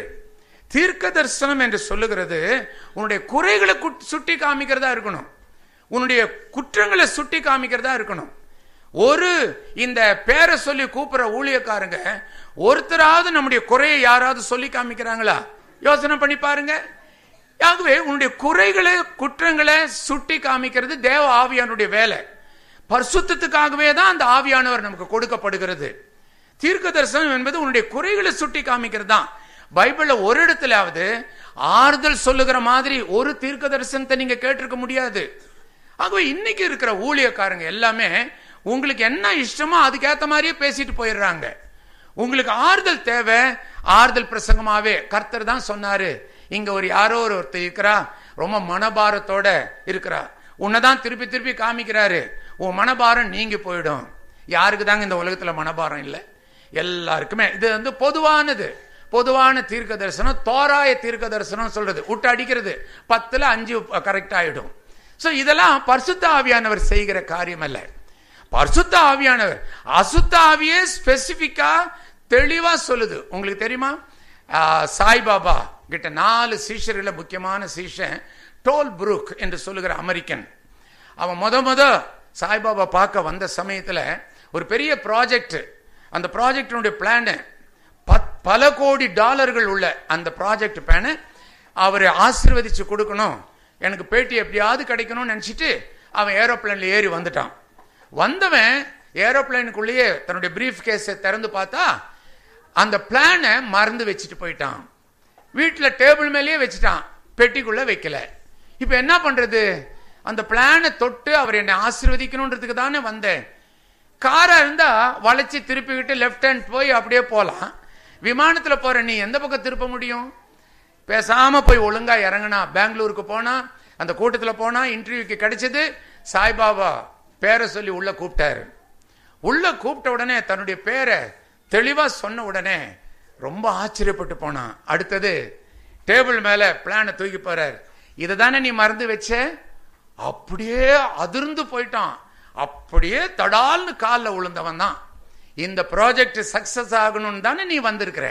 தீர்க்க தரிசனம் என்று சொல்லுகிறது உன்னுடைய குறைகளை சுட்டி காமிக்கிறதா இருக்கணும் உன்னுடைய குற்றங்களை சுட்டி காமிக்கிறதா இருக்கணும் ஒரு இந்த பேரை சொல்லி கூப்பிடுற ஊழியக்காரங்க ஒருத்தராவது நம்முடைய குறையை யாராவது சொல்லி காமிக்கிறாங்களா யோசனை பண்ணி பாருங்க ஆகவே உன்னுடைய குறைகளை குற்றங்களை சுட்டி காமிக்கிறது தேவ ஆவியானுடைய வேலை பரிசுத்தத்துக்காகவே தான் அந்த ஆவியானவர் நமக்கு கொடுக்கப்படுகிறது தீர்க்க தரிசனம் என்பது உன்னுடைய குறைகளை சுட்டி காமிக்கிறது தான் பைபிளில் ஒரு இடத்துலாவது ஆறுதல் சொல்லுகிற மாதிரி ஒரு தீர்க்க தரிசனத்தை நீங்கள் கேட்டிருக்க முடியாது ஆகவே இன்னைக்கு இருக்கிற ஊழியக்காரங்க எல்லாமே உங்களுக்கு என்ன இஷ்டமோ அதுக்கேற்ற மாதிரியே பேசிட்டு போயிடுறாங்க உங்களுக்கு ஆறுதல் தேவை ஆறுதல் பிரசங்கமாகவே கர்த்தர் தான் சொன்னாரு இங்க ஒரு யாரோ ஒரு ஒருத்தர் இருக்கிறா ரொம்ப மனபாரத்தோட இருக்கிறா உன்னை தான் திருப்பி திருப்பி காமிக்கிறாரு உன் மனபாரம் நீங்கி போயிடும் யாருக்கு தாங்க இந்த உலகத்தில் மனபாரம் இல்லை எல்லாருக்குமே இது வந்து பொதுவானது பொதுவான தீர்க்க தரிசனம் தோராய தீர்க்க தரிசனம் சொல்றது விட்டு அடிக்கிறது பத்துல அஞ்சு கரெக்ட் ஆயிடும் ஸோ இதெல்லாம் பரிசுத்த ஆவியானவர் செய்கிற காரியம் அல்ல பரிசுத்த ஆவியானவர் அசுத்த ஆவியே ஸ்பெசிபிக்கா தெளிவா சொல்லுது உங்களுக்கு தெரியுமா சாய்பாபா கிட்ட நாலு சீஷர்களை முக்கியமான சீஷன் டோல் புரூக் என்று சொல்லுகிற அமெரிக்கன் அவன் முத முத சாய்பாபா பார்க்க வந்த சமயத்தில் ஒரு பெரிய ப்ராஜெக்ட் அந்த ப்ராஜெக்டினுடைய பிளானு பத் பல கோடி டாலர்கள் உள்ள அந்த ப்ராஜெக்ட் பிளானு அவரை ஆசீர்வதிச்சு கொடுக்கணும் எனக்கு பேட்டி எப்படியாவது கிடைக்கணும்னு நினச்சிட்டு அவன் ஏரோப்ளைனில் ஏறி வந்துட்டான் வந்தவன் ஏரோப்ளைனுக்குள்ளேயே தன்னுடைய பிரீஃப் கேஸை திறந்து பார்த்தா அந்த பிளானை மறந்து வச்சுட்டு போயிட்டான் வீட்டில் டேபிள் மேலேயே வச்சுட்டான் பெட்டிக்குள்ளே வைக்கல இப்போ என்ன பண்ணுறது அந்த பிளானை தொட்டு அவர் என்னை ஆசிர்வதிக்கணுன்றதுக்கு தானே வந்தேன் காராக இருந்தால் வளைச்சி திருப்பிக்கிட்டு லெஃப்ட் ஹேண்ட் போய் அப்படியே போகலாம் விமானத்தில் போகிற நீ எந்த பக்கம் திருப்ப முடியும் பேசாமல் போய் ஒழுங்காக இறங்கினா பெங்களூருக்கு போனால் அந்த கூட்டத்தில் போனால் இன்டர்வியூக்கு கிடைச்சது சாய்பாபா பேரை சொல்லி உள்ளே கூப்பிட்டாரு உள்ளே கூப்பிட்ட உடனே தன்னுடைய பேரை தெளிவாக சொன்ன உடனே ரொம்ப ஆச்சரியப்பட்டு போனான் அடுத்தது டேபிள் மேலே பிளானை தூக்கி போகிறார் இதை தானே நீ மறந்து வச்சே அப்படியே அதிர்ந்து போயிட்டான் அப்படியே தடால்னு காலில் விழுந்தவன் தான் இந்த ப்ராஜெக்ட் சக்சஸ் ஆகணும்னு தானே நீ வந்திருக்கிற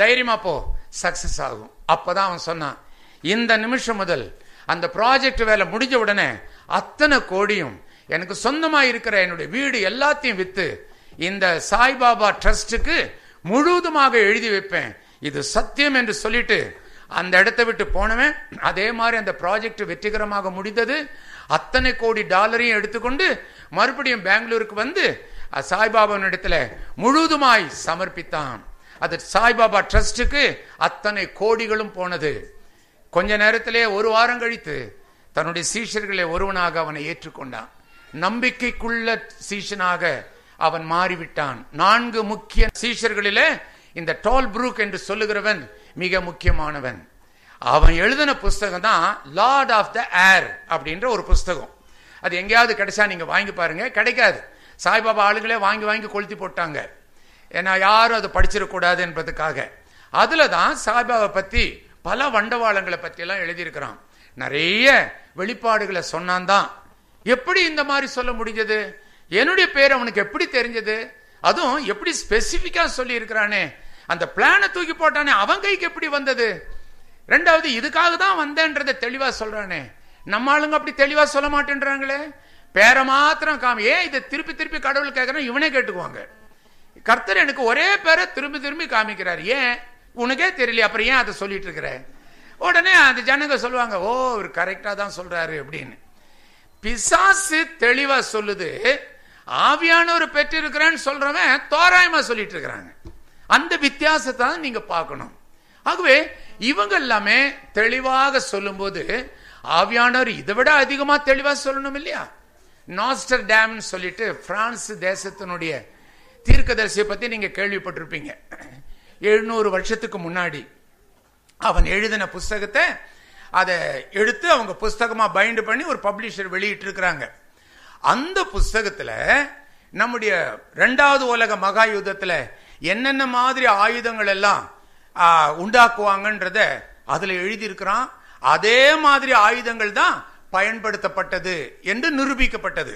தைரியமா போ சக்சஸ் ஆகும் அப்பதான் அவன் சொன்னான் இந்த நிமிஷம் முதல் அந்த ப்ராஜெக்ட் வேலை முடிஞ்ச உடனே அத்தனை கோடியும் எனக்கு சொந்தமா இருக்கிற என்னுடைய வீடு எல்லாத்தையும் வித்து இந்த சாய்பாபா ட்ரஸ்டுக்கு முழுவதுமாக எழுதி வைப்பேன் இது சத்தியம் என்று சொல்லிட்டு அந்த இடத்த விட்டு போனவன் அதே மாதிரி அந்த ப்ராஜெக்ட் வெற்றிகரமாக முடிந்தது அத்தனை கோடி டாலரையும் எடுத்துக்கொண்டு மறுபடியும் பெங்களூருக்கு வந்து இடத்துல முழுதுமாய் சமர்ப்பித்தான் அது சாய்பாபா ட்ரஸ்டுக்கு அத்தனை கோடிகளும் போனது கொஞ்ச நேரத்திலே ஒரு வாரம் கழித்து தன்னுடைய சீஷர்களை ஒருவனாக அவனை ஏற்றுக்கொண்டான் நம்பிக்கைக்குள்ள சீஷனாக அவன் மாறிவிட்டான் நான்கு முக்கிய சீஷர்களிலே இந்த டோல் புரூக் என்று சொல்லுகிறவன் மிக முக்கியமானவன் அவன் எழுதின புஸ்தகம் தான் லார்ட் ஆஃப் த ஏர் அப்படின்ற ஒரு புஸ்தகம் அது எங்கேயாவது கிடைச்சா நீங்கள் வாங்கி பாருங்க கிடைக்காது சாய்பாபா ஆளுங்களே வாங்கி வாங்கி கொளுத்தி போட்டாங்க ஏன்னா யாரும் அதை படிச்சிடக்கூடாது என்பதுக்காக அதில் தான் சாய்பாபா பற்றி பல வண்டவாளங்களை பற்றியெல்லாம் எழுதியிருக்கிறான் நிறைய வெளிப்பாடுகளை சொன்னான் தான் எப்படி இந்த மாதிரி சொல்ல முடிஞ்சது என்னுடைய பேர் அவனுக்கு எப்படி தெரிஞ்சது அதுவும் எப்படி ஸ்பெசிஃபிக்காக சொல்லியிருக்கிறானே அந்த பிளானை தூக்கி போட்டானே அவன் கைக்கு எப்படி வந்தது ரெண்டாவது இதுக்காக தான் வந்தேன்றத தெளிவாக சொல்கிறானே நம்ம ஆளுங்க அப்படி தெளிவாக சொல்ல மாட்டேன்றாங்களே பேரை மாத்திரம் காமி ஏன் இதை திருப்பி திருப்பி கடவுள் கேட்குறேன் இவனே கேட்டுக்குவாங்க கர்த்தர் எனக்கு ஒரே பேரை திரும்பி திரும்பி காமிக்கிறார் ஏன் உனக்கே தெரியல அப்புறம் ஏன் அதை சொல்லிட்டு இருக்கிற உடனே அந்த ஜனங்க சொல்லுவாங்க ஓ இவர் கரெக்டாக தான் சொல்றாரு அப்படின்னு பிசாசு தெளிவா சொல்லுது ஆவியானவர் பெற்றிருக்கிறேன்னு சொல்றவன் தோராயமா சொல்லிட்டு இருக்கிறாங்க அந்த வித்தியாசத்தை தான் நீங்க பார்க்கணும் ஆகவே இவங்க எல்லாமே தெளிவாக சொல்லும்போது ஆவியானவர் இதை விட அதிகமா தெளிவா சொல்லணும் இல்லையா நாஸ்டர் டேம்னு சொல்லிட்டு பிரான்ஸ் தேசத்தினுடைய தீர்க்கதரிசியை பத்தி நீங்க கேள்விப்பட்டிருப்பீங்க எழுநூறு வருஷத்துக்கு முன்னாடி அவன் எழுதின புஸ்தகத்தை அதை எடுத்து அவங்க புஸ்தகமா பைண்ட் பண்ணி ஒரு பப்ளிஷர் வெளியிட்டு இருக்கிறாங்க அந்த புஸ்தகத்துல நம்முடைய ரெண்டாவது உலக மகா யுத்தத்தில் என்னென்ன மாதிரி ஆயுதங்கள் எல்லாம் உண்டாக்குவாங்கன்றத அதில் எழுதியிருக்கிறான் அதே மாதிரி ஆயுதங்கள் தான் பயன்படுத்தப்பட்டது என்று நிரூபிக்கப்பட்டது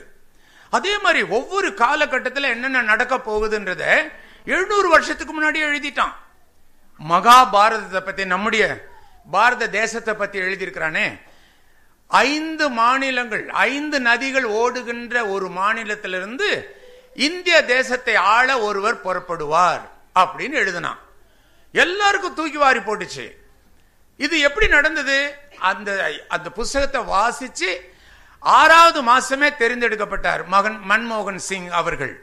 அதே மாதிரி ஒவ்வொரு காலகட்டத்தில் என்னென்ன நடக்க போகுதுன்றத எழுநூறு வருஷத்துக்கு முன்னாடியே எழுதிட்டான் மகாபாரதத்தை பற்றி நம்முடைய பாரத தேசத்தை பற்றி எழுதியிருக்கிறானே ஐந்து மாநிலங்கள் ஐந்து நதிகள் ஓடுகின்ற ஒரு மாநிலத்திலிருந்து இந்திய தேசத்தை ஆள ஒருவர் புறப்படுவார் அப்படின்னு எழுதினான் எல்லாருக்கும் தூக்கி வாரி போட்டுச்சு இது எப்படி நடந்தது அந்த அந்த புஸ்தகத்தை வாசிச்சு ஆறாவது மாசமே தெரிந்தெடுக்கப்பட்டார் மகன் மன்மோகன் சிங் அவர்கள்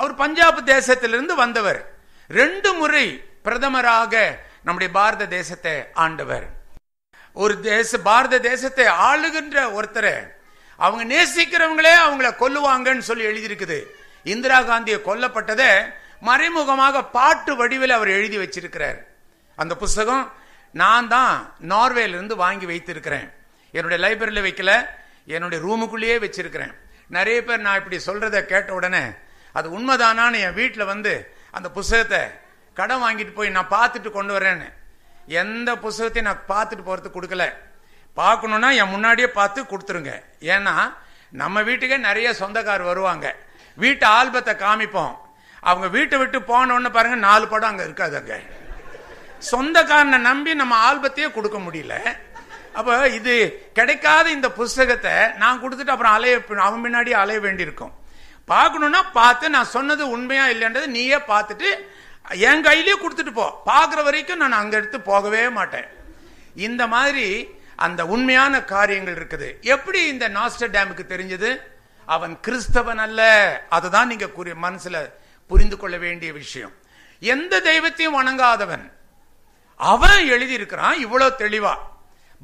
அவர் பஞ்சாப் தேசத்திலிருந்து வந்தவர் ரெண்டு முறை பிரதமராக நம்முடைய பாரத தேசத்தை ஆண்டவர் ஒரு தேச பாரத தேசத்தை ஆளுகின்ற ஒருத்தரை அவங்க நேசிக்கிறவங்களே அவங்கள கொல்லுவாங்கன்னு சொல்லி எழுதியிருக்குது இந்திரா காந்தியை கொல்லப்பட்டதை மறைமுகமாக பாட்டு வடிவில் அவர் எழுதி வச்சிருக்கிறார் அந்த புஸ்தகம் நான் தான் நார்வேலிருந்து வாங்கி வைத்திருக்கிறேன் என்னுடைய லைப்ரரியில் வைக்கல என்னுடைய ரூமுக்குள்ளேயே வச்சிருக்கிறேன் நிறைய பேர் நான் இப்படி சொல்றத கேட்ட உடனே அது உண்மைதானான்னு என் வீட்டில் வந்து அந்த புஸ்தகத்தை கடன் வாங்கிட்டு போய் நான் பார்த்துட்டு கொண்டு வரேன்னு எந்த புஸ்தகத்தையும் நான் பார்த்துட்டு போகிறதுக்கு கொடுக்கல பார்க்கணுன்னா என் முன்னாடியே பார்த்து கொடுத்துருங்க ஏன்னா நம்ம வீட்டுக்கே நிறைய சொந்தக்கார் வருவாங்க வீட்டு ஆல்பத்தை காமிப்போம் அவங்க வீட்டை விட்டு போனோன்னு பாருங்க நாலு படம் அங்கே இருக்காது அங்கே சொந்தக்காரனை நம்பி நம்ம ஆல்பத்தையே கொடுக்க முடியல அப்போ இது கிடைக்காத இந்த புஸ்தகத்தை நான் கொடுத்துட்டு அப்புறம் அலைய அவன் முன்னாடி அலைய வேண்டியிருக்கும் பார்க்கணும்னா பார்த்து நான் சொன்னது உண்மையா இல்லைன்றது நீயே பார்த்துட்டு என் கையிலேயே கொடுத்துட்டு போ பார்க்குற வரைக்கும் நான் அங்கே எடுத்து போகவே மாட்டேன் இந்த மாதிரி அந்த உண்மையான காரியங்கள் இருக்குது எப்படி இந்த நாஸ்டர் டேமுக்கு தெரிஞ்சது அவன் கிறிஸ்தவன் அல்ல அதுதான் நீங்க மனசுல புரிந்து கொள்ள வேண்டிய விஷயம் எந்த தெய்வத்தையும் வணங்காதவன் அவன் எழுதியிருக்கிறான் இவ்வளவு தெளிவா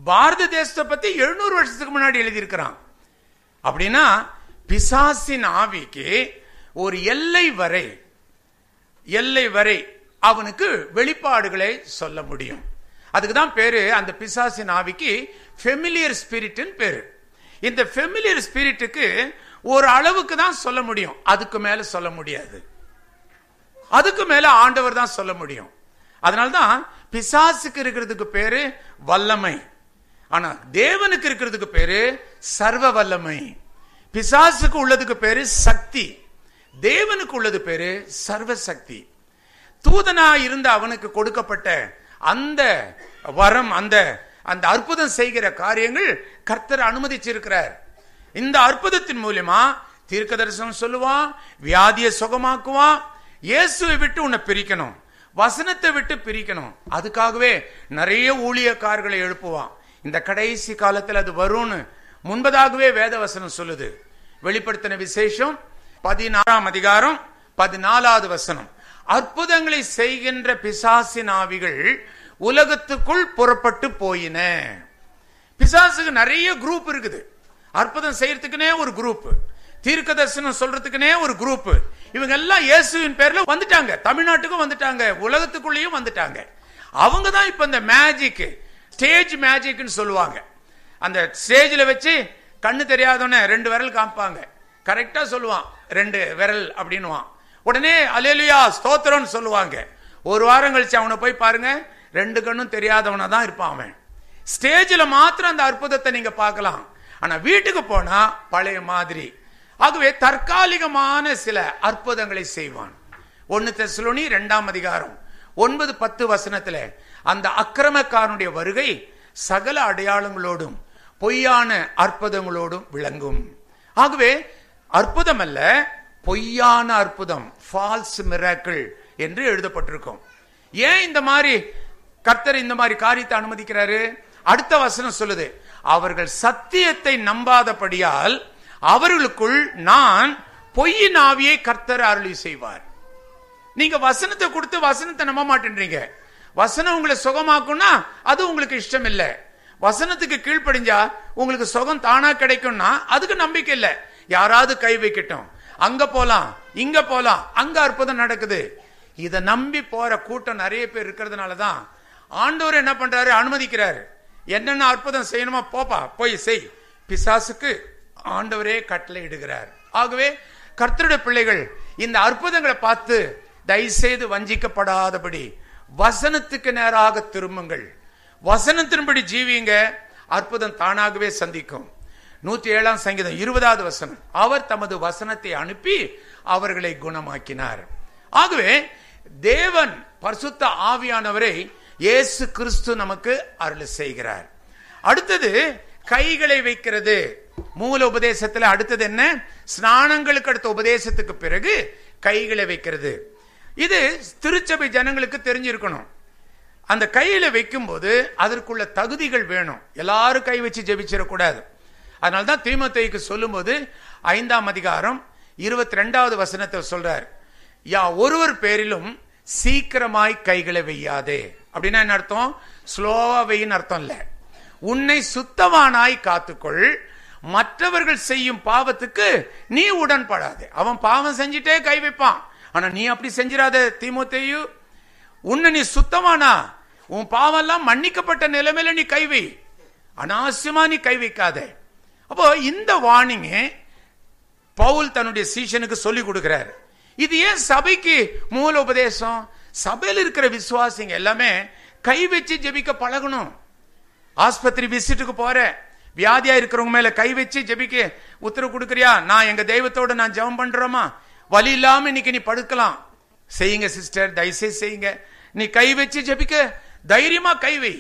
பாரத தேசத்தை பத்தி எழுநூறு வருஷத்துக்கு முன்னாடி எழுதியிருக்கிறான் அப்படின்னா பிசாசின் ஆவிக்கு ஒரு எல்லை வரை எல்லை வரை அவனுக்கு வெளிப்பாடுகளை சொல்ல முடியும் அதுக்கு தான் பேரு அந்த பிசாசின் ஆவிக்கு ஃபெமிலியர் ஸ்பிரிட்னு பேரு இந்த ஃபெமிலியர் ஸ்பிரிட்டுக்கு ஒரு அளவுக்கு தான் சொல்ல முடியும் அதுக்கு மேல சொல்ல முடியாது அதுக்கு மேல ஆண்டவர் தான் சொல்ல முடியும் அதனால்தான் பிசாசுக்கு இருக்கிறதுக்கு பேரு வல்லமை ஆனா தேவனுக்கு இருக்கிறதுக்கு பேரு சர்வ வல்லமை பிசாசுக்கு உள்ளதுக்கு பேரு சக்தி தேவனுக்கு உள்ளது பேரு சர்வ சக்தி தூதனா இருந்த அவனுக்கு கொடுக்கப்பட்ட அந்த வரம் அந்த அந்த அற்புதம் செய்கிற காரியங்கள் கர்த்தர் அனுமதிச்சிருக்கிறார் இந்த அற்புதத்தின் மூலியமா தீர்க்க தரிசனம் சொல்லுவான் வியாதியை சுகமாக்குவான் இயேசுவை விட்டு உன்னை பிரிக்கணும் வசனத்தை விட்டு பிரிக்கணும் அதுக்காகவே நிறைய ஊழியக்காரர்களை எழுப்புவான் இந்த கடைசி காலத்தில் அது வரும்னு முன்பதாகவே வேத வசனம் சொல்லுது வெளிப்படுத்தின விசேஷம் பதினாறாம் அதிகாரம் பதினாலாவது வசனம் அற்புதங்களை செய்கின்ற பிசாசின் ஆவிகள் உலகத்துக்குள் புறப்பட்டு போயின பிசாசுக்கு நிறைய குரூப் இருக்குது அற்புதம் செய்யறதுக்குனே ஒரு குரூப் தீர்க்க தரிசனம் சொல்றதுக்குனே ஒரு குரூப் இவங்க எல்லாம் இயேசுவின் பேர்ல வந்துட்டாங்க தமிழ்நாட்டுக்கும் வந்துட்டாங்க உலகத்துக்குள்ளேயும் வந்துட்டாங்க அவங்க தான் இப்ப இந்த மேஜிக் ஸ்டேஜ் மேஜிக்னு சொல்லுவாங்க அந்த ஸ்டேஜில் வச்சு கண்ணு தெரியாதவன ரெண்டு விரல் காமிப்பாங்க கரெக்டா சொல்லுவான் ரெண்டு விரல் அப்படின்வான் உடனே அலேலியா ஸ்தோத்திரம்னு சொல்லுவாங்க ஒரு வாரம் கழிச்சு அவனை போய் பாருங்க ரெண்டு கண்ணும் தெரியாதவனா தான் இருப்பான் அவன் ஸ்டேஜில் மாத்திரம் அந்த அற்புதத்தை நீங்க பார்க்கலாம் ஆனா வீட்டுக்கு போனா பழைய மாதிரி ஆகவே தற்காலிகமான சில அற்புதங்களை செய்வான் ஒன்னு தெசலோனி ரெண்டாம் அதிகாரம் ஒன்பது பத்து வசனத்துல அந்த அக்கிரமக்காரனுடைய வருகை சகல அடையாளங்களோடும் பொய்யான அற்புதங்களோடும் விளங்கும் ஆகவே அற்புதம் அல்ல பொய்யான அற்புதம் ஃபால்ஸ் மிராக்கிள் என்று எழுதப்பட்டிருக்கும் ஏன் இந்த மாதிரி கர்த்தர் இந்த மாதிரி காரியத்தை அனுமதிக்கிறாரு அடுத்த வசனம் சொல்லுது அவர்கள் சத்தியத்தை நம்பாதபடியால் அவர்களுக்குள் நான் பொய்யின் ஆவியை கர்த்தர் அருளி செய்வார் நீங்க வசனத்தை கொடுத்து வசனத்தை நம்ப மாட்டேன்றீங்க வசனம் உங்களை சுகமாக்கும்னா அது உங்களுக்கு இஷ்டம் இல்லை வசனத்துக்கு கீழ்ப்படிஞ்சா உங்களுக்கு சுகம் தானா கிடைக்கும்னா அதுக்கு நம்பிக்கை இல்லை யாராவது கை வைக்கட்டும் அங்க போலாம் இங்க போலாம் அங்க அற்புதம் நடக்குது இதை நம்பி போற கூட்டம் நிறைய பேர் இருக்கிறதுனாலதான் ஆண்டவர் என்ன பண்றாரு அனுமதிக்கிறாரு என்னென்ன அற்புதம் செய்யணுமோ போப்பா போய் செய் பிசாசுக்கு ஆண்டவரே கட்டளை இடுகிறார் ஆகவே கர்த்தருடைய பிள்ளைகள் இந்த அற்புதங்களை பார்த்து தயவுசெய்து வஞ்சிக்கப்படாதபடி வசனத்துக்கு நேராக திரும்புங்கள் வசனத்தின்படி ஜீவிங்க அற்புதம் தானாகவே சந்திக்கும் நூத்தி ஏழாம் சங்கீதம் இருபதாவது வசனம் அவர் தமது வசனத்தை அனுப்பி அவர்களை குணமாக்கினார் ஆகவே தேவன் பரிசுத்த ஆவியானவரை இயேசு கிறிஸ்து நமக்கு அருள் செய்கிறார் அடுத்தது கைகளை வைக்கிறது மூல உபதேசத்தில் அடுத்தது என்ன ஸ்நானங்களுக்கு அடுத்த உபதேசத்துக்கு பிறகு கைகளை வைக்கிறது இது திருச்சபை ஜனங்களுக்கு தெரிஞ்சிருக்கணும் அந்த கையில வைக்கும் போது அதற்குள்ள தகுதிகள் வேணும் எல்லாரும் கை வச்சு ஜபிச்சிடக்கூடாது அதனால்தான் தீமத்தைக்கு சொல்லும்போது ஐந்தாம் அதிகாரம் இருபத்தி ரெண்டாவது வசனத்தை சொல்றார் யா ஒருவர் பேரிலும் சீக்கிரமாய் கைகளை வையாதே அப்படின்னா என்ன அர்த்தம் ஸ்லோவா வெயின் அர்த்தம் இல்லை உன்னை சுத்தவானாய் காத்துக்கொள் மற்றவர்கள் செய்யும் பாவத்துக்கு நீ உடன்படாதே அவன் பாவம் செஞ்சுட்டே கை வைப்பான் ஆனா நீ அப்படி செஞ்சிடாத திமுத்தையு உன்னை நீ சுத்தமானா உன் பாவம் எல்லாம் மன்னிக்கப்பட்ட நிலைமையில நீ கை வை அனாவசியமா நீ கை வைக்காத அப்போ இந்த வார்னிங் பவுல் தன்னுடைய சீசனுக்கு சொல்லி கொடுக்கிறார் இது ஏன் சபைக்கு மூல உபதேசம் சபையில் இருக்கிற விசுவாசிங்க எல்லாமே கை வச்சு ஜெபிக்க பழகணும் ஆஸ்பத்திரி விசிட்டுக்கு போற வியாதியா இருக்கிறவங்க மேல கை வச்சு ஜெபிக்க உத்தரவு கொடுக்குறியா நான் எங்க தெய்வத்தோட நான் ஜெபம் பண்றோமா வலி இல்லாம இன்னைக்கு நீ படுக்கலாம் செய்யுங்க சிஸ்டர் தயவுசெய்து செய்யுங்க நீ கை வச்சு ஜெபிக்க தைரியமா கை வை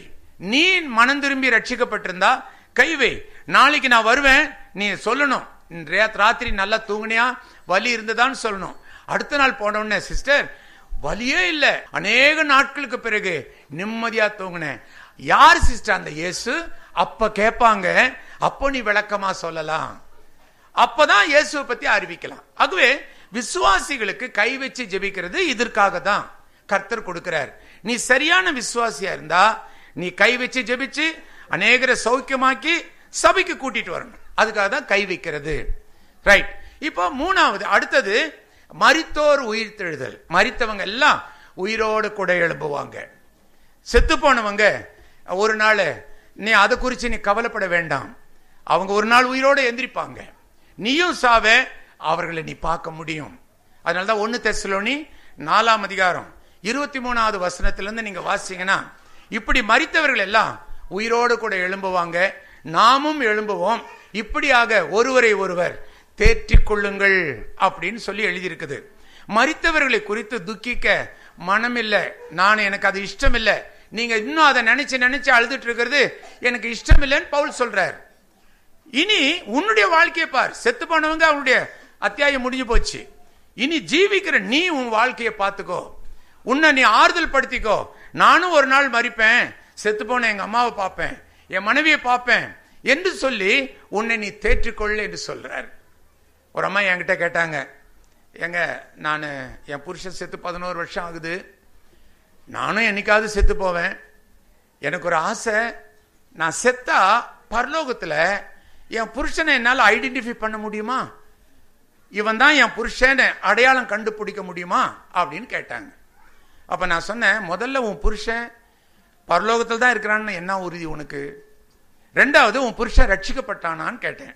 நீ மனம் திரும்பி ரட்சிக்கப்பட்டிருந்தா கை வை நாளைக்கு நான் வருவேன் நீ சொல்லணும் ராத்திரி நல்லா தூங்கினியா வலி இருந்ததான்னு சொல்லணும் அடுத்த நாள் போனவுடனே சிஸ்டர் வலியே இல்லை அநேக நாட்களுக்கு பிறகு நிம்மதியா தூங்கினேன் யார் சிஸ்டர் அந்த இயேசு அப்ப கேட்பாங்க அப்ப நீ விளக்கமா சொல்லலாம் அப்பதான் இயேசுவை பத்தி அறிவிக்கலாம் ஆகவே விசுவாசிகளுக்கு கை வச்சு ஜெபிக்கிறது இதற்காக தான் கர்த்தர் கொடுக்கிறார் நீ சரியான விசுவாசியா இருந்தா நீ கை வச்சு ஜெபிச்சு அநேகரை சௌக்கியமாக்கி சபைக்கு கூட்டிட்டு வரணும் அதுக்காக தான் கை வைக்கிறது ரைட் இப்போ மூணாவது அடுத்தது மறித்தோர் உயிர் தெழுதல் மறித்தவங்க எல்லாம் உயிரோடு கூட எழுப்புவாங்க செத்து போனவங்க ஒரு நாள் நீ அதை குறித்து நீ கவலைப்பட வேண்டாம் அவங்க ஒரு நாள் உயிரோடு எந்திரிப்பாங்க நீயும் சாவ அவர்களை நீ பார்க்க முடியும் அதனால தான் ஒன்று தெசலோனி நாலாம் அதிகாரம் இருபத்தி மூணாவது வசனத்திலேருந்து நீங்கள் வாசிங்கன்னா இப்படி மறித்தவர்கள் எல்லாம் உயிரோடு கூட எழும்புவாங்க நாமும் எழும்புவோம் இப்படியாக ஒருவரை ஒருவர் தேற்றிக் கொள்ளுங்கள் அப்படின்னு சொல்லி எழுதியிருக்குது மறித்தவர்களை குறித்து துக்கிக்க மனம் இல்லை நான் எனக்கு அது இஷ்டம் இல்லை நீங்க இன்னும் அதை நினைச்சு நினைச்சு அழுதுட்டு இருக்கிறது எனக்கு இஷ்டம் இல்லைன்னு பவுல் சொல்றார் இனி உன்னுடைய வாழ்க்கையை பார் செத்து போனவங்க அவனுடைய அத்தியாயம் முடிஞ்சு போச்சு இனி ஜீவிக்கிற நீ உன் வாழ்க்கையை பார்த்துக்கோ உன்னை நீ ஆறுதல் படுத்திக்கோ நானும் ஒரு நாள் மறிப்பேன் செத்து போன எங்க அம்மாவை பார்ப்பேன் என் மனைவியை பார்ப்பேன் என்று சொல்லி உன்னை நீ தேற்றிக்கொள்ள என்று சொல்றார் ஒரு அம்மா என்கிட்ட கேட்டாங்க எங்க நான் என் புருஷன் செத்து பதினோரு வருஷம் ஆகுது நானும் என்னைக்காவது செத்து போவேன் எனக்கு ஒரு ஆசை நான் செத்தா பரலோகத்தில் என் புருஷனை என்னால் ஐடென்டிஃபை பண்ண முடியுமா இவன் தான் என் புருஷனை அடையாளம் கண்டுபிடிக்க முடியுமா அப்படின்னு கேட்டாங்க அப்போ நான் சொன்னேன் முதல்ல உன் புருஷன் பரலோகத்தில் தான் இருக்கிறான்னு என்ன உறுதி உனக்கு ரெண்டாவது உன் புருஷன் ரட்சிக்கப்பட்டானான்னு கேட்டேன்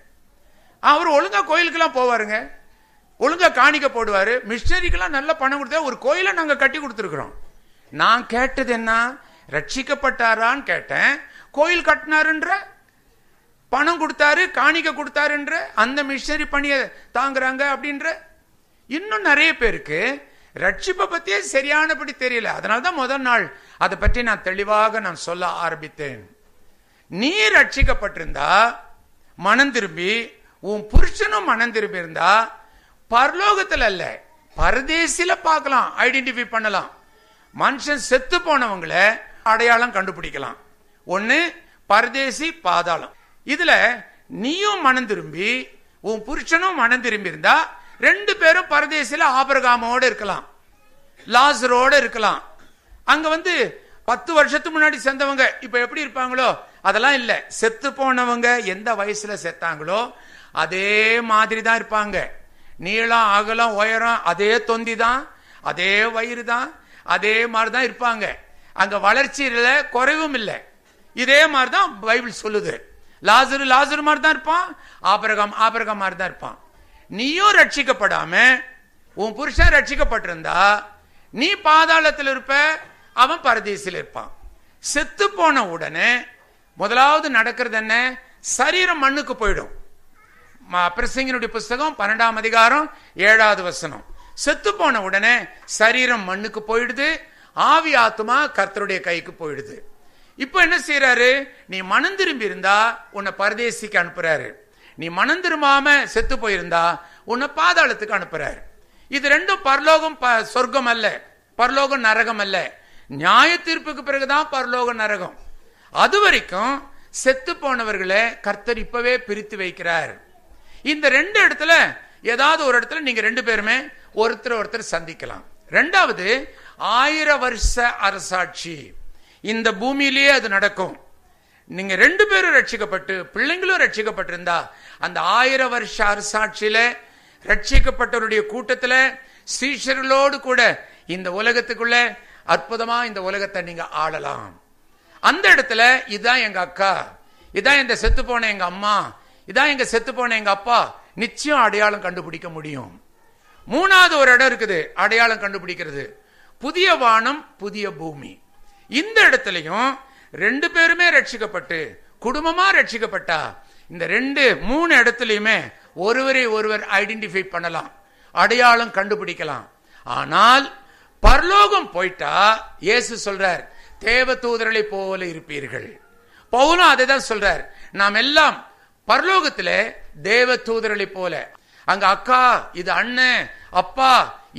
அவர் ஒழுங்காக கோயிலுக்கெல்லாம் போவாருங்க ஒழுங்காக காணிக்க போடுவார் மிஷினரிக்கெல்லாம் நல்ல பணம் கொடுத்தா ஒரு கோயிலை நாங்கள் கட்டி கொடுத்துருக்குறோம் நான் கேட்டது என்ன ரட்சிக்கப்பட்டாரான்னு கேட்டேன் கோயில் கட்டினாருன்ற பணம் கொடுத்தாரு காணிக்க கொடுத்தாருன்ற அந்த மிஷினரி பணியை தாங்குறாங்க அப்படின்ற இன்னும் நிறைய பேருக்கு ரட்சிப்பை பற்றியே சரியானபடி தெரியல அதனால தான் முதல் நாள் அதை பற்றி நான் தெளிவாக நான் சொல்ல ஆரம்பித்தேன் நீ ரட்சிக்கப்பட்டிருந்தா மனம் திரும்பி உன் புருஷனும் மனம் இருந்தா பரலோகத்தில் அல்ல பரதேசில பார்க்கலாம் ஐடென்டிஃபை பண்ணலாம் மனுஷன் செத்து போனவங்களை அடையாளம் கண்டுபிடிக்கலாம் ஒன்று பரதேசி பாதாளம் இதுல நீயும் மனம் திரும்பி உன் புருஷனும் மனம் திரும்பி இருந்தா ரெண்டு பேரும் பரதேசில ஆபரகாமோட இருக்கலாம் லாசரோட இருக்கலாம் அங்க வந்து பத்து வருஷத்துக்கு முன்னாடி சேர்ந்தவங்க இப்ப எப்படி இருப்பாங்களோ அதெல்லாம் இல்ல செத்து போனவங்க எந்த வயசுல செத்தாங்களோ அதே மாதிரி தான் இருப்பாங்க நீளம் அகலம் உயரம் அதே தொந்தி தான் அதே வயிறு தான் அதே மாதிரி தான் இருப்பாங்க அங்க வளர்ச்சியில் குறைவும் இல்லை இதே மாதிரி தான் பைபிள் சொல்லுது லாசரு லாசர் மாதிரி தான் இருப்பான் ஆபரகம் ஆபரகம் மாதிரி தான் இருப்பான் நீயும் ரட்சிக்கப்படாம உன் புருஷன் ரட்சிக்கப்பட்டிருந்தா நீ பாதாளத்தில் இருப்ப அவன் பரதேசில் இருப்பான் செத்து போன உடனே முதலாவது நடக்கிறது என்ன சரீரம் மண்ணுக்கு போயிடும் பிரசங்கினுடைய புஸ்தகம் பன்னெண்டாம் அதிகாரம் ஏழாவது வசனம் செத்து போன உடனே சரீரம் மண்ணுக்கு போயிடுது ஆவி ஆத்மா கர்த்தருடைய கைக்கு போயிடுது இப்போ என்ன செய்யறாரு நீ மனம் திரும்பி இருந்தா உன்னை பரதேசிக்கு அனுப்புறாரு நீ மனம் திரும்பாம செத்து போயிருந்தா உன்னை பாதாளத்துக்கு அனுப்புறாரு இது ரெண்டும் பரலோகம் சொர்க்கம் அல்ல பரலோகம் நரகம் அல்ல நியாய தீர்ப்புக்கு பிறகுதான் பரலோக நரகம் அது வரைக்கும் செத்து போனவர்களை கர்த்தர் இப்பவே பிரித்து வைக்கிறார் இந்த ரெண்டு இடத்துல ஏதாவது ஒரு இடத்துல நீங்க ரெண்டு பேருமே ஒருத்தர் ஒருத்தர் சந்திக்கலாம் ரெண்டாவது ஆயிர வருஷ அரசாட்சி இந்த பூமியிலேயே அது நடக்கும் நீங்க ரெண்டு பேரும் ரட்சிக்கப்பட்டு பிள்ளைங்களும் ரட்சிக்கப்பட்டிருந்தா அந்த ஆயிர வருஷ அரசாட்சியில ரட்சிக்கப்பட்டவருடைய கூட்டத்துல சீஷர்களோடு கூட இந்த உலகத்துக்குள்ள அற்புதமா இந்த உலகத்தை நீங்க ஆளலாம் அந்த இடத்துல இதுதான் எங்க அக்கா இதுதான் இந்த செத்து போன எங்க அம்மா இதான் எங்க செத்து போன எங்க அப்பா நிச்சயம் அடையாளம் கண்டுபிடிக்க முடியும் மூணாவது ஒரு இடம் இருக்குது அடையாளம் கண்டுபிடிக்கிறது புதிய வானம் புதிய பூமி இந்த இடத்துலையும் ரெண்டு பேருமே ரட்சிக்கப்பட்டு குடும்பமா ரட்சிக்கப்பட்டா இந்த ரெண்டு மூணு இடத்துலையுமே ஒருவரை ஒருவர் ஐடென்டிஃபை பண்ணலாம் அடையாளம் கண்டுபிடிக்கலாம் ஆனால் பரலோகம் போயிட்டா இயேசு சொல்றார் தேவ தூதர்களை போல இருப்பீர்கள் பவுலும் அதை தான் சொல்றார் நாம் எல்லாம் பரலோகத்தில் தேவ தூதர்களை போல அங்க அக்கா இது அண்ணன் அப்பா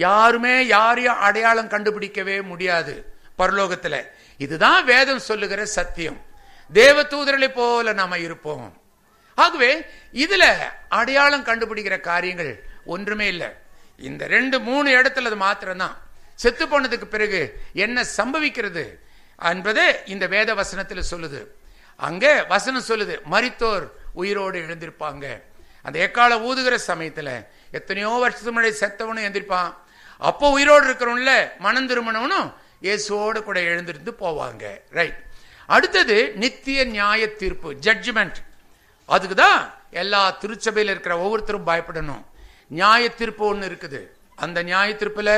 யாருமே யாரையும் அடையாளம் கண்டுபிடிக்கவே முடியாது பரலோகத்துல இதுதான் வேதம் சொல்லுகிற சத்தியம் தேவ தூதர்களை போல நாம இருப்போம் ஆகவே இதுல அடையாளம் கண்டுபிடிக்கிற காரியங்கள் ஒன்றுமே இல்லை இந்த ரெண்டு மூணு இடத்துல அது மாத்திரம்தான் செத்து போனதுக்கு பிறகு என்ன சம்பவிக்கிறது என்பதே இந்த வேத வசனத்தில் சொல்லுது அங்கே வசனம் சொல்லுது மரித்தோர் உயிரோடு எழுந்திருப்பாங்க அந்த ஏக்கால ஊதுகிற சமயத்தில் எத்தனையோ வருஷத்துக்கு முன்னாடி செத்தவனும் எழுந்திருப்பான் அப்போ உயிரோடு இருக்கிறவன்ல மனம் திருமணவனும் இயேசுவோடு கூட எழுந்திருந்து போவாங்க ரைட் அடுத்தது நித்திய நியாய தீர்ப்பு ஜட்ஜ்மெண்ட் அதுக்கு தான் எல்லா திருச்சபையில் இருக்கிற ஒவ்வொருத்தரும் பயப்படணும் நியாய தீர்ப்பு ஒன்று இருக்குது அந்த நியாய தீர்ப்பில்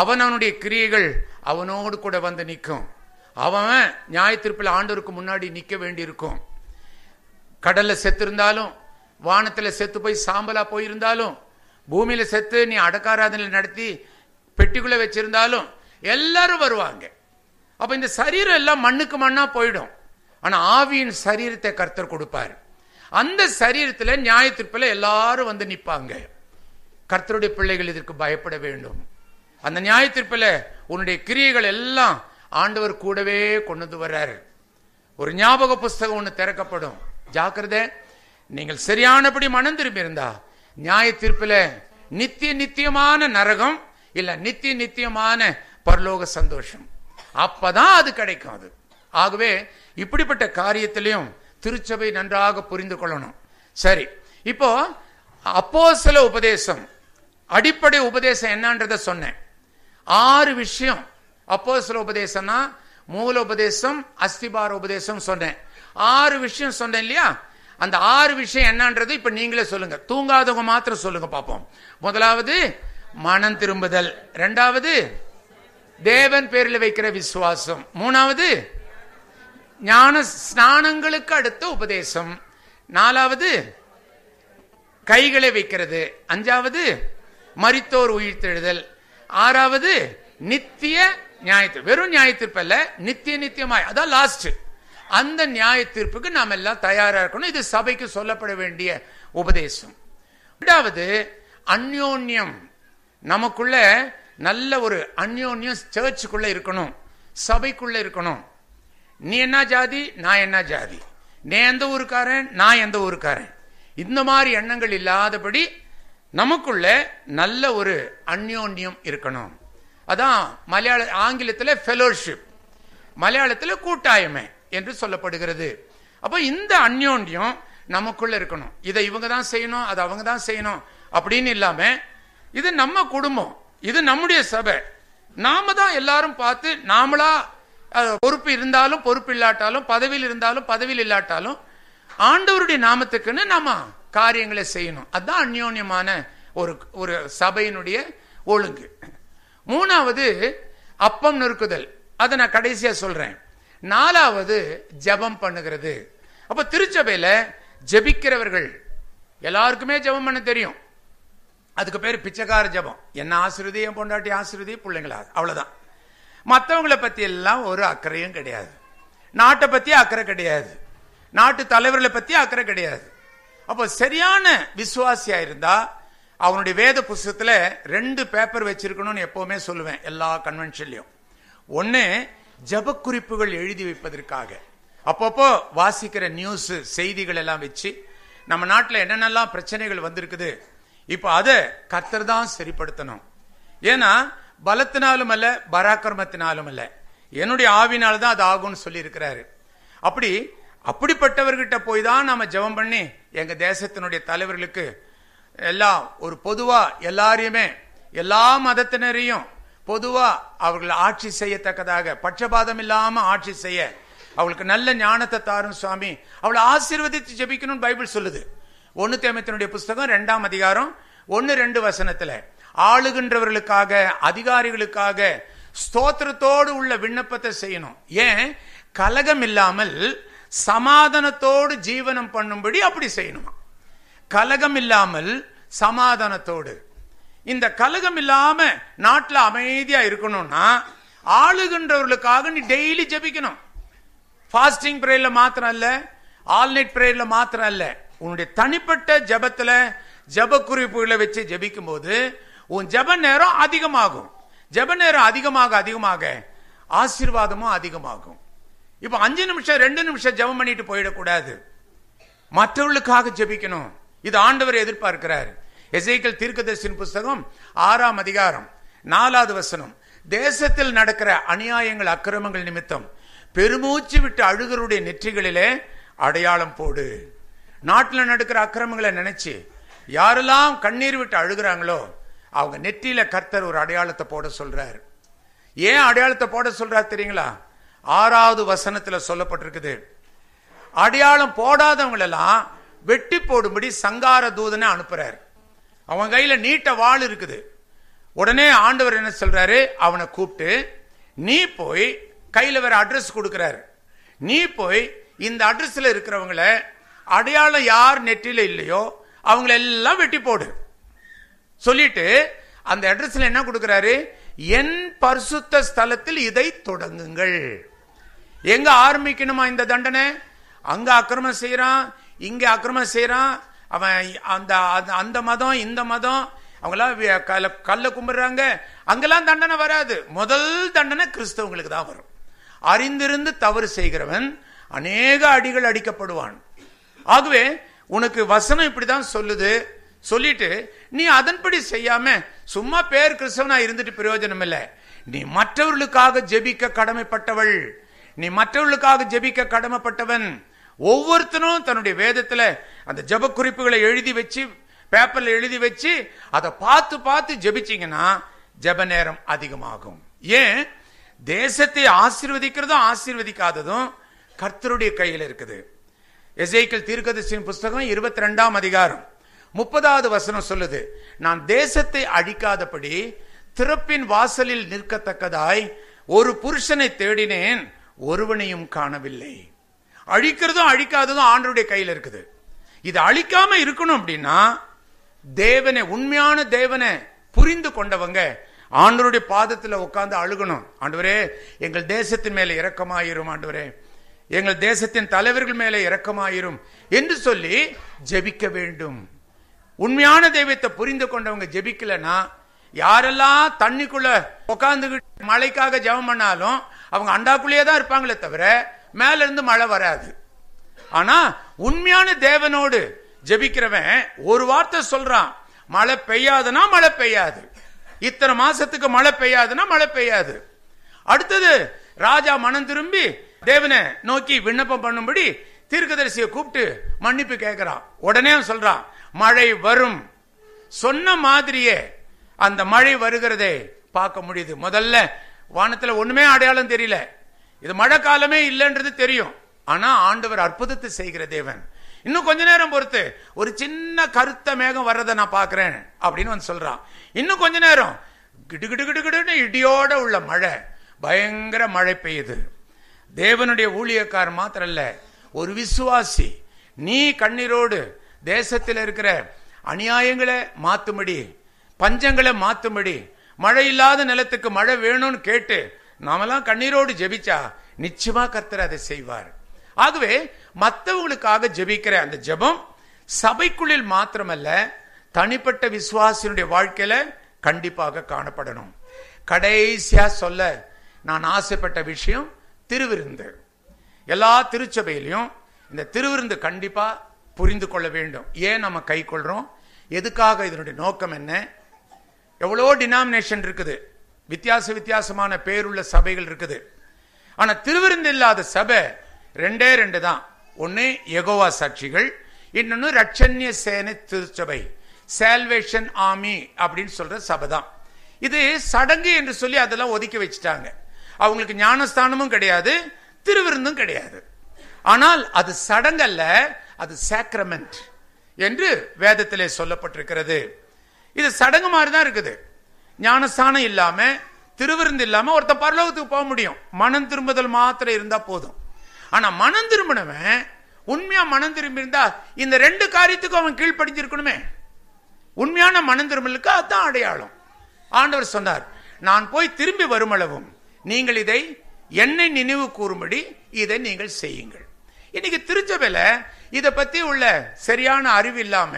அவன் அவனுடைய கிரியைகள் அவனோடு கூட வந்து நிற்கும் அவன் நியாய தீர்ப்பில் ஆண்டவருக்கு முன்னாடி நிற்க வேண்டியிருக்கும் கடல்ல செத்து இருந்தாலும் வானத்தில் செத்து போய் சாம்பலா போயிருந்தாலும் பூமியில செத்து நீ அடக்காராதனை நடத்தி பெட்டிக்குள்ள வச்சிருந்தாலும் எல்லாரும் வருவாங்க அப்ப இந்த சரீரம் எல்லாம் மண்ணுக்கு மண்ணா போயிடும் ஆனா ஆவியின் சரீரத்தை கர்த்தர் கொடுப்பார் அந்த சரீரத்துல நியாய எல்லாரும் வந்து நிற்பாங்க கர்த்தருடைய பிள்ளைகள் இதற்கு பயப்பட வேண்டும் அந்த நியாயத்திற்பில் உன்னுடைய கிரியைகள் எல்லாம் ஆண்டவர் கூடவே கொண்டு வர்றாரு ஒரு ஞாபக புஸ்தகம் ஒன்று திறக்கப்படும் ஜாக்கிரதை நீங்கள் சரியானபடி மனம் இருந்தா நியாய தீர்ப்பில் நித்திய நித்தியமான நரகம் இல்ல நித்திய நித்தியமான பரலோக சந்தோஷம் அப்பதான் அது கிடைக்கும் அது ஆகவே இப்படிப்பட்ட காரியத்திலையும் திருச்சபை நன்றாக புரிந்து கொள்ளணும் சரி இப்போ அப்போ சில உபதேசம் அடிப்படை உபதேசம் என்னன்றத சொன்னேன் ஆறு விஷயம் அப்போ சில உபதேசம்னா மூல உபதேசம் அஸ்திபார உபதேசம் சொன்னேன் ஆறு விஷயம் சொன்னேன் இல்லையா அந்த ஆறு விஷயம் என்னன்றது இப்ப நீங்களே சொல்லுங்க தூங்காதவங்க மாத்திரம் சொல்லுங்க பார்ப்போம் முதலாவது மனம் திரும்புதல் ரெண்டாவது தேவன் பேரில் வைக்கிற விசுவாசம் மூணாவது ஞான ஸ்நானங்களுக்கு அடுத்த உபதேசம் நாலாவது கைகளை வைக்கிறது அஞ்சாவது மறித்தோர் உயிர்த்தெழுதல் ஆறாவது நித்திய நியாயத்து வெறும் நியாயத்திற்பல்ல நித்திய நித்தியமாய் அதான் லாஸ்ட் அந்த நியாய தீர்ப்புக்கு நாம் எல்லாம் தயாரா இருக்கணும் இது சபைக்கு சொல்லப்பட வேண்டிய உபதேசம் ரெண்டாவது அந்யோன்யம் நமக்குள்ள நல்ல ஒரு அந்யோன்யம் சர்ச்சுக்குள்ள இருக்கணும் சபைக்குள்ள இருக்கணும் நீ என்ன ஜாதி நான் என்ன ஜாதி நீ எந்த ஊருக்காரன் நான் எந்த ஊருக்காரன் இந்த மாதிரி எண்ணங்கள் இல்லாதபடி நமக்குள்ள நல்ல ஒரு அந்யோன்யம் இருக்கணும் அதான் மலையாள ஆங்கிலத்தில் ஃபெலோஷிப் மலையாளத்தில் கூட்டாயமை என்று சொல்லப்படுகிறது அப்போ இந்த அந்யோன்யம் நமக்குள்ள இருக்கணும் இதை இவங்க தான் செய்யணும் அதை அவங்க தான் செய்யணும் அப்படின்னு இல்லாம இது நம்ம குடும்பம் இது நம்முடைய சபை நாம தான் எல்லாரும் பார்த்து நாமளா பொறுப்பு இருந்தாலும் பொறுப்பு இல்லாட்டாலும் பதவியில் இருந்தாலும் பதவியில் இல்லாட்டாலும் ஆண்டவருடைய நாமத்துக்குன்னு நாம காரியங்களை செய்யணும் அதுதான் அந்யோன்யமான ஒரு ஒரு சபையினுடைய ஒழுங்கு மூணாவது அப்பம் நொறுக்குதல் அதை நான் கடைசியா சொல்றேன் நாலாவது ஜபம் பண்ணுகிறது அப்ப திருச்சபையில ஜபிக்கிறவர்கள் எல்லாருக்குமே ஜபம் பண்ண தெரியும் அதுக்கு பேர் பிச்சைக்கார ஜபம் என்ன ஆசிரியதி என் பொண்டாட்டி ஆசிரியதி பிள்ளைங்களா அவ்வளவுதான் மற்றவங்களை பத்தி எல்லாம் ஒரு அக்கறையும் கிடையாது நாட்டை பத்தி அக்கறை கிடையாது நாட்டு தலைவர்களை பத்தி அக்கறை கிடையாது அப்போ சரியான விசுவாசியா இருந்தா அவனுடைய வேத புஸ்தகத்தில் ரெண்டு பேப்பர் வச்சிருக்கணும்னு எப்பவுமே சொல்லுவேன் எல்லா கன்வென்ஷன்லயும் ஒன்று ஜப குறிப்புகள் எழுதி வைப்பதற்காக அப்பப்போ வாசிக்கிற நியூஸ் செய்திகள் எல்லாம் வச்சு நம்ம நாட்டில் என்னென்னலாம் பிரச்சனைகள் வந்திருக்குது இப்போ அதை கத்தர் தான் சரிப்படுத்தணும் ஏன்னா பலத்தினாலும் அல்ல பராக்கிரமத்தினாலும் அல்ல என்னுடைய ஆவினால் தான் அது ஆகும்னு சொல்லியிருக்கிறாரு அப்படி அப்படிப்பட்டவர்கிட்ட போய் தான் நாம் ஜபம் பண்ணி எங்க தேசத்தினுடைய தலைவர்களுக்கு எல்லாம் ஒரு பொதுவா எல்லாரையுமே எல்லா மதத்தினரையும் பொதுவா அவர்கள் ஆட்சி செய்யத்தக்கதாக பட்சபாதம் இல்லாம ஆட்சி செய்ய அவளுக்கு நல்ல ஞானத்தை தாரும் சுவாமி அவளை ஆசீர்வதித்து ஜபிக்கணும்னு பைபிள் சொல்லுது ஒன்னு தேமத்தினுடைய புஸ்தகம் ரெண்டாம் அதிகாரம் ஒன்னு ரெண்டு வசனத்துல ஆளுகின்றவர்களுக்காக அதிகாரிகளுக்காக ஸ்தோத்திரத்தோடு உள்ள விண்ணப்பத்தை செய்யணும் ஏன் கலகம் இல்லாமல் சமாதானத்தோடு ஜீவனம் பண்ணும்படி அப்படி செய்யணுமா கலகம் இல்லாமல் சமாதானத்தோடு இந்த கலகம் இல்லாம நாட்டில் அமைதியா இருக்கணும்னா ஆளுகின்றவர்களுக்காக நீ டெய்லி ஜபிக்கணும் ஃபாஸ்டிங் ப்ரேயர்ல மாத்திரம் ஆல் நைட் ப்ரேயர்ல மாத்திரம் இல்ல உன்னுடைய தனிப்பட்ட ஜபத்துல ஜப குறிப்புகளை வச்சு ஜபிக்கும் போது உன் ஜப நேரம் அதிகமாகும் ஜப நேரம் அதிகமாக அதிகமாக ஆசீர்வாதமும் அதிகமாகும் இப்ப அஞ்சு நிமிஷம் ரெண்டு நிமிஷம் ஜபம் பண்ணிட்டு போயிடக்கூடாது மற்றவர்களுக்காக ஜபிக்கணும் இது ஆண்டவர் எதிர்பார்க்கிறார் எசைக்கல் தீர்க்கதரிசின் புஸ்தகம் ஆறாம் அதிகாரம் நாலாவது வசனம் தேசத்தில் நடக்கிற அநியாயங்கள் அக்கிரமங்கள் நிமித்தம் பெருமூச்சு விட்டு அழுகருடைய நெற்றிகளிலே அடையாளம் போடு நாட்டில் நடக்கிற அக்கிரமங்களை நினைச்சு யாரெல்லாம் கண்ணீர் விட்டு அழுகிறாங்களோ அவங்க நெற்றியில கர்த்தர் ஒரு அடையாளத்தை போட சொல்றார் ஏன் அடையாளத்தை போட சொல்றார் தெரியுங்களா ஆறாவது வசனத்துல சொல்லப்பட்டிருக்குது அடையாளம் போடாதவங்களெல்லாம் வெட்டி போடும்படி சங்கார தூதனை அனுப்புறாரு அவன் கையில் நீட்ட வாழ் இருக்குது உடனே ஆண்டவர் என்ன சொல்றாரு அவனை கூப்பிட்டு நீ போய் கையில் வேற அட்ரஸ் கொடுக்குறாரு நீ போய் இந்த அட்ரஸில் இருக்கிறவங்கள அடையாளம் யார் நெற்றியில் இல்லையோ அவங்கள எல்லாம் வெட்டி போடு சொல்லிட்டு அந்த அட்ரஸில் என்ன கொடுக்குறாரு என் பரிசுத்த ஸ்தலத்தில் இதை தொடங்குங்கள் எங்க ஆரம்பிக்கணுமா இந்த தண்டனை அங்க அக்கிரமம் செய்யறான் இங்க அக்கிரமம் செய்யறான் அவன் அந்த அந்த மதம் இந்த மதம் அவங்களாம் கல்ல கும்பிடுறாங்க அங்கெல்லாம் தண்டனை வராது முதல் தண்டனை கிறிஸ்தவங்களுக்கு தான் வரும் அறிந்திருந்து தவறு செய்கிறவன் அநேக அடிகள் அடிக்கப்படுவான் ஆகவே உனக்கு வசனம் இப்படிதான் சொல்லுது சொல்லிட்டு நீ அதன்படி செய்யாம சும்மா பேர் கிறிஸ்தவனா இருந்துட்டு பிரயோஜனம் இல்லை நீ மற்றவர்களுக்காக ஜெபிக்க கடமைப்பட்டவள் நீ மற்றவர்களுக்காக ஜெபிக்க கடமைப்பட்டவன் ஒவ்வொருத்தனும் தன்னுடைய வேதத்துல அந்த ஜப குறிப்புகளை எழுதி வச்சு பேப்பர்ல எழுதி வச்சு அதை பார்த்து பார்த்து ஜபிச்சீங்கன்னா ஜப நேரம் அதிகமாகும் ஏன் தேசத்தை ஆசிர்வதிக்கிறதும் ஆசீர்வதிக்காததும் கர்த்தருடைய கையில் இருக்குது எசைக்கல் தீர்க்கதர்சியின் புஸ்தகம் இருபத்தி ரெண்டாம் அதிகாரம் முப்பதாவது வசனம் சொல்லுது நான் தேசத்தை அழிக்காதபடி திறப்பின் வாசலில் நிற்கத்தக்கதாய் ஒரு புருஷனை தேடினேன் ஒருவனையும் காணவில்லை அழிக்கிறதும் அழிக்காததும் ஆண்டருடைய கையில் இருக்குது இது அழிக்காம இருக்கணும் அப்படின்னா தேவனை உண்மையான தேவனை புரிந்து கொண்டவங்க ஆண்டருடைய பாதத்தில் உட்காந்து அழுகணும் ஆண்டவரே எங்கள் தேசத்தின் மேலே இரக்கமாயிரும் ஆண்டவரே எங்கள் தேசத்தின் தலைவர்கள் மேலே இரக்கமாயிரும் என்று சொல்லி ஜெபிக்க வேண்டும் உண்மையான தெய்வத்தை புரிந்து கொண்டவங்க ஜெபிக்கலன்னா யாரெல்லாம் தண்ணிக்குள்ள உட்காந்துக்கிட்டு மழைக்காக ஜெபம் பண்ணாலும் அவங்க அண்டாக்குள்ளேயே தான் இருப்பாங்களே தவிர இருந்து மழை வராது ஆனா உண்மையான தேவனோடு ஜபிக்கிறவன் ஒரு வார்த்தை சொல்றான் மழை பெய்யாதுன்னா மழை பெய்யாது இத்தனை மாசத்துக்கு மழை பெய்யாதுன்னா மழை பெய்யாது அடுத்தது ராஜா மனம் திரும்பி தேவனை நோக்கி விண்ணப்பம் பண்ணும்படி தீர்க்கதரிசியை கூப்பிட்டு மன்னிப்பு கேட்கிறான் உடனே சொல்றான் மழை வரும் சொன்ன மாதிரியே அந்த மழை வருகிறதே பார்க்க முடியுது முதல்ல வானத்தில் ஒண்ணுமே அடையாளம் தெரியல இது மழை காலமே இல்லைன்றது தெரியும் ஆனா ஆண்டவர் அற்புதத்தை செய்கிற தேவன் இன்னும் கொஞ்ச நேரம் பொறுத்து ஒரு சின்ன கருத்த மேகம் வர்றதை நான் பாக்குறேன் அப்படின்னு வந்து சொல்றான் இன்னும் கொஞ்ச நேரம் கிடு கிடு கிடு இடியோட உள்ள மழை பயங்கர மழை பெய்யுது தேவனுடைய ஊழியக்கார் மாத்திரம் இல்ல ஒரு விசுவாசி நீ கண்ணீரோடு தேசத்தில் இருக்கிற அநியாயங்களை மாத்தும்படி பஞ்சங்களை மாத்தும்படி மழை இல்லாத நிலத்துக்கு மழை வேணும்னு கேட்டு நாமெல்லாம் கண்ணீரோடு ஜபிச்சா நிச்சயமா கர்த்தர் அதை செய்வார் ஆகவே மற்றவங்களுக்காக ஜெபிக்கிற அந்த ஜெபம் சபைக்குள்ளில் மாத்திரமல்ல தனிப்பட்ட விசுவாசினுடைய வாழ்க்கையில கண்டிப்பாக காணப்படணும் கடைசியா சொல்ல நான் ஆசைப்பட்ட விஷயம் திருவிருந்து எல்லா திருச்சபையிலையும் இந்த திருவிருந்து கண்டிப்பா புரிந்து கொள்ள வேண்டும் ஏன் நம்ம கை கொள்றோம் எதுக்காக இதனுடைய நோக்கம் என்ன எவ்வளோ டினாமினேஷன் இருக்குது வித்தியாச வித்தியாசமான பேருள்ள சபைகள் இருக்குது ஆனால் திருவிருந்து இல்லாத சபை ரெண்டே ரெண்டு தான் ஒன்று எகோவா சாட்சிகள் இன்னொன்று ரட்சன்ய சேனை திருச்சபை சால்வேஷன் ஆமி அப்படின்னு சொல்கிற சபை தான் இது சடங்கு என்று சொல்லி அதெல்லாம் ஒதுக்கி வச்சுட்டாங்க அவங்களுக்கு ஞானஸ்தானமும் கிடையாது திருவிருந்தும் கிடையாது ஆனால் அது சடங்கல்ல அது சாக்ரமெண்ட் என்று வேதத்திலே சொல்லப்பட்டிருக்கிறது இது சடங்கு மாதிரி தான் இருக்குது ஞானஸ்தானம் இல்லாம திருவிருந்து இல்லாம ஒருத்த பரலோகத்துக்கு போக முடியும் மனம் திரும்புதல் மாத்திரம் இருந்தா போதும் ஆனா மனம் திரும்பினவன் உண்மையா மனம் திரும்பி இருந்தா இந்த ரெண்டு காரியத்துக்கும் அவன் கீழ்படிஞ்சிருக்கணுமே உண்மையான மனம் திரும்பலுக்கு அதுதான் அடையாளம் ஆண்டவர் சொன்னார் நான் போய் திரும்பி வருமளவும் நீங்கள் இதை என்னை நினைவு கூறும்படி இதை நீங்கள் செய்யுங்கள் இன்னைக்கு திருச்சபையில் இதை பத்தி உள்ள சரியான அறிவு இல்லாம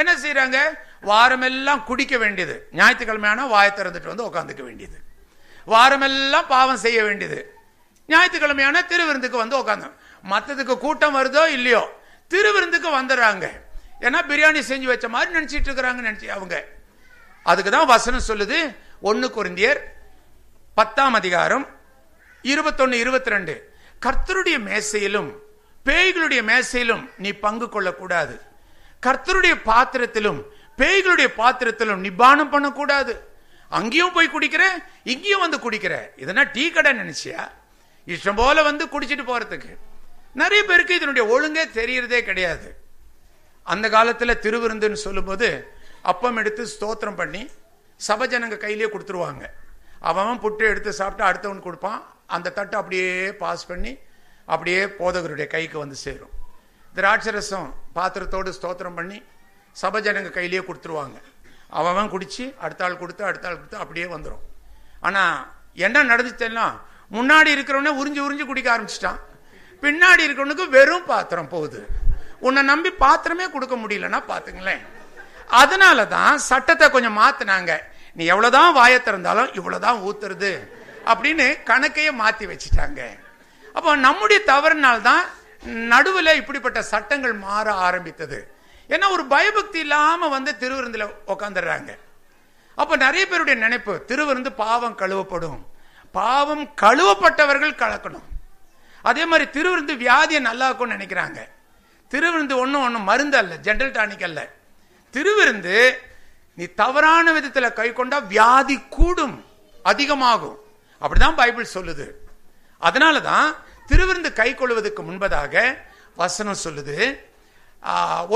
என்ன செய்யறாங்க வாரமெல்லாம் குடிக்க வேண்டியது ஞாயிற்றுக்கிழமை ஆனால் வாயை திறந்துட்டு வந்து உட்காந்துக்க வேண்டியது வாரமெல்லாம் பாவம் செய்ய வேண்டியது ஞாயிற்றுக்கிழமையான திருவிருந்துக்கு வந்து உட்காந்து மற்றதுக்கு கூட்டம் வருதோ இல்லையோ திருவிருந்துக்கு வந்துடுறாங்க ஏன்னா பிரியாணி செஞ்சு வச்ச மாதிரி நினச்சிட்டு இருக்கிறாங்க நினச்சி அவங்க அதுக்கு தான் வசனம் சொல்லுது ஒன்று குருந்தியர் பத்தாம் அதிகாரம் இருபத்தொன்று இருபத்தி ரெண்டு கர்த்தருடைய மேசையிலும் பேய்களுடைய மேசையிலும் நீ பங்கு கொள்ளக்கூடாது கர்த்தருடைய பாத்திரத்திலும் பேய்களுடைய பாத்திரத்தில் நிபானம் பண்ணக்கூடாது அங்கேயும் போய் குடிக்கிற இங்கேயும் வந்து குடிக்கிற இதனா டீ கடை நினைச்சியா இஷ்டம் போல வந்து குடிச்சிட்டு போறதுக்கு நிறைய பேருக்கு இதனுடைய ஒழுங்கே தெரியறதே கிடையாது அந்த காலத்தில் திருவிருந்துன்னு சொல்லும்போது அப்பம் எடுத்து ஸ்தோத்திரம் பண்ணி சபஜனங்க கையிலே கொடுத்துருவாங்க அவன் புட்டு எடுத்து சாப்பிட்டு அடுத்தவன் கொடுப்பான் அந்த தட்டு அப்படியே பாஸ் பண்ணி அப்படியே போதகருடைய கைக்கு வந்து சேரும் திராட்சரசம் பாத்திரத்தோடு ஸ்தோத்திரம் பண்ணி சபை ஜனங்க கையிலேயே கொடுத்துருவாங்க அவன் குடித்து அடுத்த ஆள் கொடுத்து அடுத்த ஆள் கொடுத்து அப்படியே வந்துடும் ஆனால் என்ன நடந்துச்சுன்னா முன்னாடி இருக்கிறவனே உறிஞ்சு உறிஞ்சு குடிக்க ஆரம்பிச்சிட்டான் பின்னாடி இருக்கிறவனுக்கு வெறும் பாத்திரம் போகுது உன்னை நம்பி பாத்திரமே கொடுக்க முடியலன்னா பார்த்துங்களேன் அதனால தான் சட்டத்தை கொஞ்சம் மாற்றினாங்க நீ எவ்வளோதான் வாய திறந்தாலும் இவ்வளோதான் ஊத்துறது அப்படின்னு கணக்கையே மாற்றி வச்சுட்டாங்க அப்போ நம்முடைய தவறுனால்தான் நடுவில் இப்படிப்பட்ட சட்டங்கள் மாற ஆரம்பித்தது ஏன்னா ஒரு பயபக்தி இல்லாம வந்து திருவிருந்தில் உக்காந்துடுறாங்க அப்ப நிறைய பேருடைய நினைப்பு திருவிருந்து பாவம் கழுவப்படும் பாவம் கழுவப்பட்டவர்கள் கலக்கணும் அதே மாதிரி திருவிருந்து வியாதியை நல்லா இருக்கும்னு நினைக்கிறாங்க திருவிருந்து ஒன்றும் ஒன்றும் மருந்து அல்ல ஜென்ரல் டானிக் அல்ல திருவிருந்து நீ தவறான விதத்தில் கை கொண்டா வியாதி கூடும் அதிகமாகும் அப்படிதான் பைபிள் சொல்லுது அதனால தான் திருவிருந்து கை கொள்வதற்கு முன்பதாக வசனம் சொல்லுது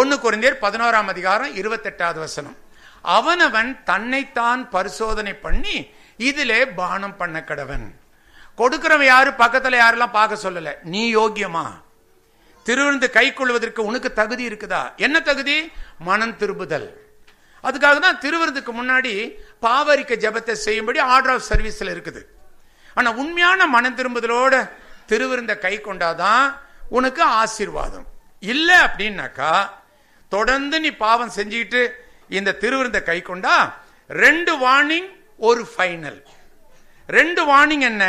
ஒன்று குறைந்தேர் பதினோராம் அதிகாரம் இருபத்தெட்டாவது வசனம் அவனவன் தன்னைத்தான் பரிசோதனை பண்ணி இதிலே பானம் பண்ண கடவன் கொடுக்கிறவன் யாரு பக்கத்தில் யாரெல்லாம் பார்க்க சொல்லலை நீ யோக்கியமா திருவிருந்து கை கொள்வதற்கு உனக்கு தகுதி இருக்குதா என்ன தகுதி மனம் திரும்புதல் அதுக்காக தான் திருவிருந்துக்கு முன்னாடி பாவரிக்க ஜபத்தை செய்யும்படி ஆர்டர் ஆஃப் சர்வீஸில் இருக்குது ஆனால் உண்மையான மனம் திரும்புதலோட திருவிருந்த கை கொண்டாதான் உனக்கு ஆசீர்வாதம் இல்லை அப்படின்னாக்கா தொடர்ந்து நீ பாவம் செஞ்சுக்கிட்டு இந்த திருவிருந்த கை கொண்டா ரெண்டு வார்னிங் ஒரு ஃபைனல் ரெண்டு வார்னிங் என்ன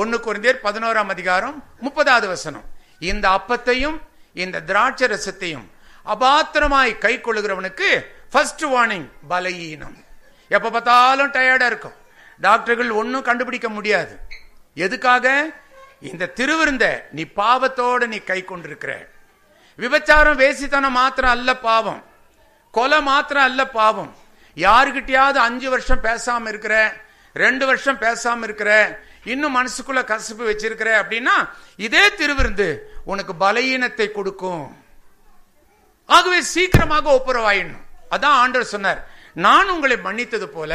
ஒன்னு குறைந்தர் பதினோராம் அதிகாரம் முப்பதாவது வசனம் இந்த அப்பத்தையும் இந்த திராட்சை ரசத்தையும் அபாத்திரமாய் கை கொள்ளுகிறவனுக்கு ஃபர்ஸ்ட் வார்னிங் பலஹீனம் எப்ப பார்த்தாலும் டயர்டா இருக்கும் டாக்டர்கள் ஒன்னும் கண்டுபிடிக்க முடியாது எதுக்காக இந்த திருவிருந்த நீ பாவத்தோட நீ கை கொண்டிருக்கிற விபச்சாரம் வேசித்தனம் மாத்திரம் அல்ல பாவம் கொலை மாத்திரம் அல்ல பாவம் யாருக்கிட்டையாவது அஞ்சு வருஷம் பேசாம இருக்கிற ரெண்டு வருஷம் பேசாம இருக்கிற இன்னும் மனசுக்குள்ள கசப்பு வச்சிருக்கிற அப்படின்னா இதே திருவிருந்து உனக்கு பலவீனத்தை கொடுக்கும் ஆகவே சீக்கிரமாக ஒப்புரவாயிடணும் அதான் ஆண்டவர் சொன்னார் நான் உங்களை மன்னித்தது போல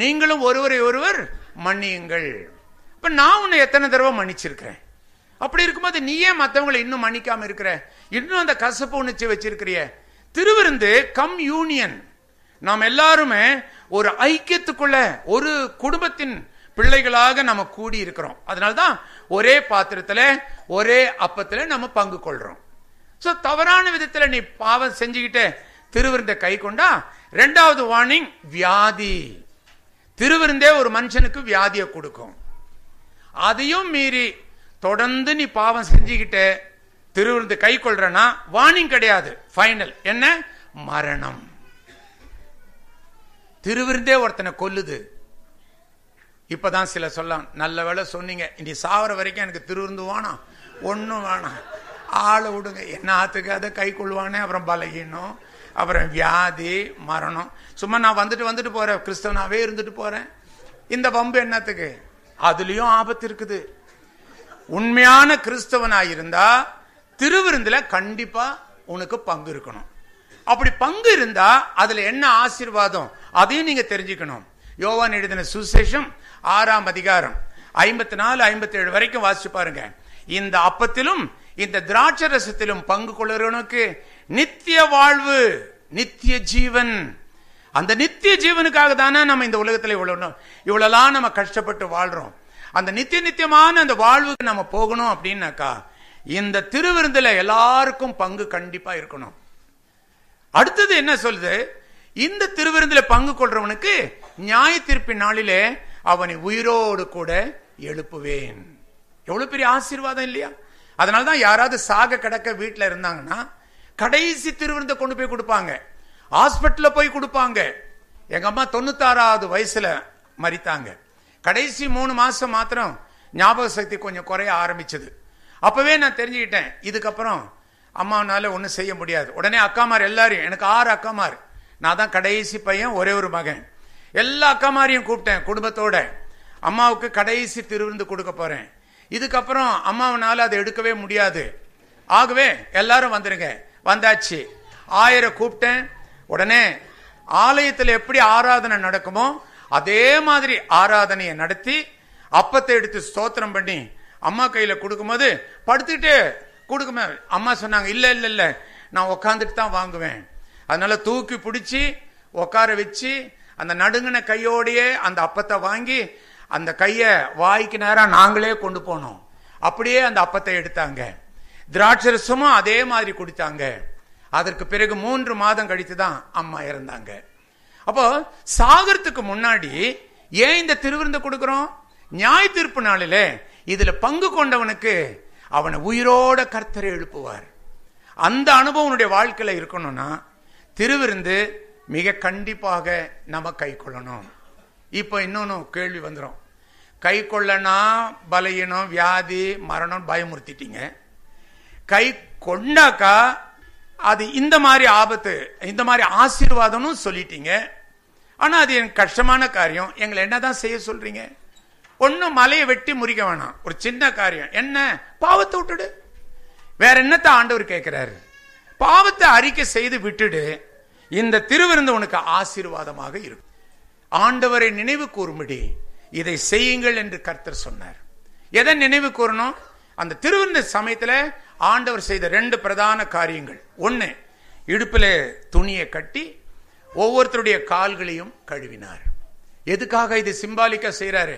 நீங்களும் ஒருவரை ஒருவர் மன்னியுங்கள் இப்ப நான் உன்னை எத்தனை தடவை மன்னிச்சிருக்கிறேன் அப்படி இருக்கும்போது நீயே மற்றவங்களை இன்னும் மன்னிக்காம இருக்கிற இன்னும் அந்த கசப்பு உணர்ச்சி வச்சிருக்கிறிய திருவிருந்து கம் யூனியன் நாம் எல்லாருமே ஒரு ஐக்கியத்துக்குள்ள ஒரு குடும்பத்தின் பிள்ளைகளாக நம்ம கூடி இருக்கிறோம் அதனால்தான் ஒரே பாத்திரத்துல ஒரே அப்பத்துல நம்ம பங்கு கொள்றோம் ஸோ தவறான விதத்துல நீ பாவம் செஞ்சுக்கிட்டு திருவிருந்த கை கொண்டா ரெண்டாவது வார்னிங் வியாதி திருவிருந்தே ஒரு மனுஷனுக்கு வியாதியை கொடுக்கும் அதையும் மீறி தொடர்ந்து நீ பாவம் செஞ்சுக்கிட்டு திருவிருந்து கை கொள்றனா வார்னிங் கிடையாது ஃபைனல் என்ன மரணம் திருவிருந்தே ஒருத்தனை கொல்லுது இப்பதான் சில சொல்லலாம் நல்ல வேலை சொன்னீங்க இனி சாவர வரைக்கும் எனக்கு திருவிருந்து வாணாம் ஒன்றும் வேணாம் ஆளை விடுங்க என்ன ஆத்துக்காத கை கொள்வானே அப்புறம் பலகீனம் அப்புறம் வியாதி மரணம் சும்மா நான் வந்துட்டு வந்துட்டு போறேன் கிறிஸ்தவனாவே இருந்துட்டு போறேன் இந்த பம்பு என்னத்துக்கு அதுலயும் ஆபத்து இருக்குது உண்மையான இருந்தா திருவிருந்துல கண்டிப்பா உனக்கு பங்கு இருக்கணும் அப்படி பங்கு இருந்தா அதுல என்ன ஆசீர்வாதம் அதையும் நீங்க தெரிஞ்சுக்கணும் யோவான் எழுதின சுசேஷம் ஆறாம் அதிகாரம் ஐம்பத்தி நாலு ஐம்பத்தி ஏழு வரைக்கும் வாசிச்சு பாருங்க இந்த அப்பத்திலும் இந்த திராட்சை ரசத்திலும் பங்கு கொள்ளுறவனுக்கு நித்திய வாழ்வு நித்திய ஜீவன் அந்த நித்திய ஜீவனுக்காக தானே நம்ம இந்த உலகத்தில் இவ்வளவு இவ்வளவுலாம் நம்ம கஷ்டப்பட்டு வாழ்றோம் அந்த நித்திய நித்தியமான அந்த வாழ்வுக்கு நம்ம போகணும் அப்படின்னாக்கா இந்த திருவிருந்தில் எல்லாருக்கும் பங்கு கண்டிப்பா இருக்கணும் அடுத்தது என்ன சொல்லுது இந்த திருவிருந்தில் பங்கு கொள்றவனுக்கு நியாய தீர்ப்பின் நாளிலே அவனை உயிரோடு கூட எழுப்புவேன் எவ்வளவு பெரிய ஆசீர்வாதம் இல்லையா அதனால்தான் யாராவது சாக கிடக்க வீட்டில் இருந்தாங்கன்னா கடைசி திருவிருந்த கொண்டு போய் கொடுப்பாங்க ஹாஸ்பிட்டலில் போய் கொடுப்பாங்க எங்கள் அம்மா தொண்ணூத்தாறாவது வயசில் மறித்தாங்க கடைசி மூணு மாதம் மாத்திரம் ஞாபக சக்தி கொஞ்சம் குறைய ஆரம்பிச்சது அப்போவே நான் தெரிஞ்சுக்கிட்டேன் இதுக்கப்புறம் அம்மாவனால ஒன்றும் செய்ய முடியாது உடனே அக்காமார் எல்லாரையும் எனக்கு ஆறு அக்காமார் நான் தான் கடைசி பையன் ஒரே ஒரு மகன் எல்லா அக்காமாரையும் கூப்பிட்டேன் குடும்பத்தோட அம்மாவுக்கு கடைசி திருவிருந்து கொடுக்க போகிறேன் இதுக்கப்புறம் அம்மாவனால அதை எடுக்கவே முடியாது ஆகவே எல்லாரும் வந்துருங்க வந்தாச்சு ஆயிரம் கூப்பிட்டேன் உடனே ஆலயத்தில் எப்படி ஆராதனை நடக்குமோ அதே மாதிரி ஆராதனையை நடத்தி அப்பத்தை எடுத்து ஸ்தோத்திரம் பண்ணி அம்மா கையில கொடுக்கும்போது படுத்துட்டு கொடுக்குமே அம்மா சொன்னாங்க இல்ல இல்ல இல்ல நான் உக்காந்துட்டு தான் வாங்குவேன் அதனால தூக்கி பிடிச்சி உட்கார வச்சு அந்த நடுங்கின கையோடையே அந்த அப்பத்தை வாங்கி அந்த கையை வாய்க்கு நேரம் நாங்களே கொண்டு போனோம் அப்படியே அந்த அப்பத்தை எடுத்தாங்க திராட்சரசமும் அதே மாதிரி கொடுத்தாங்க அதற்கு பிறகு மூன்று மாதம் கழித்து தான் அம்மா இறந்தாங்க அப்போ சாகரத்துக்கு முன்னாடி ஏன் இந்த திருவிருந்த கொடுக்கிறோம் நியாய தீர்ப்பு நாளில இதுல பங்கு கொண்டவனுக்கு அவனை உயிரோட கர்த்தரை எழுப்புவார் அந்த அனுபவம் வாழ்க்கையில் வாழ்க்கையில இருக்கணும்னா திருவிருந்து மிக கண்டிப்பாக நம்ம கை கொள்ளணும் இப்போ இன்னொன்னு கேள்வி வந்துடும் கை கொள்ளனா பலையினம் வியாதி மரணம் பயமுறுத்திட்டீங்க கை கொண்டாக்கா அது இந்த மாதிரி ஆபத்து இந்த மாதிரி ஆசீர்வாதம்னு சொல்லிட்டீங்க ஆனால் அது எனக்கு கஷ்டமான காரியம் எங்களை என்ன தான் செய்ய சொல்றீங்க ஒன்றும் மலையை வெட்டி முறிக்க வேணாம் ஒரு சின்ன காரியம் என்ன பாவத்தை விட்டுடு வேற என்னத்தை ஆண்டவர் கேட்கிறாரு பாவத்தை அறிக்கை செய்து விட்டுடு இந்த திருவிருந்து உனக்கு ஆசீர்வாதமாக இருக்கும் ஆண்டவரை நினைவு கூறும்படி இதை செய்யுங்கள் என்று கர்த்தர் சொன்னார் எதை நினைவு கூறணும் அந்த திருவிருந்த சமயத்தில் ஆண்டவர் செய்த ரெண்டு பிரதான காரியங்கள் ஒன்று இடுப்பில் துணியை கட்டி ஒவ்வொருத்தருடைய கால்களையும் கழுவினார் எதுக்காக இது சிம்பாலிக்க செய்கிறாரு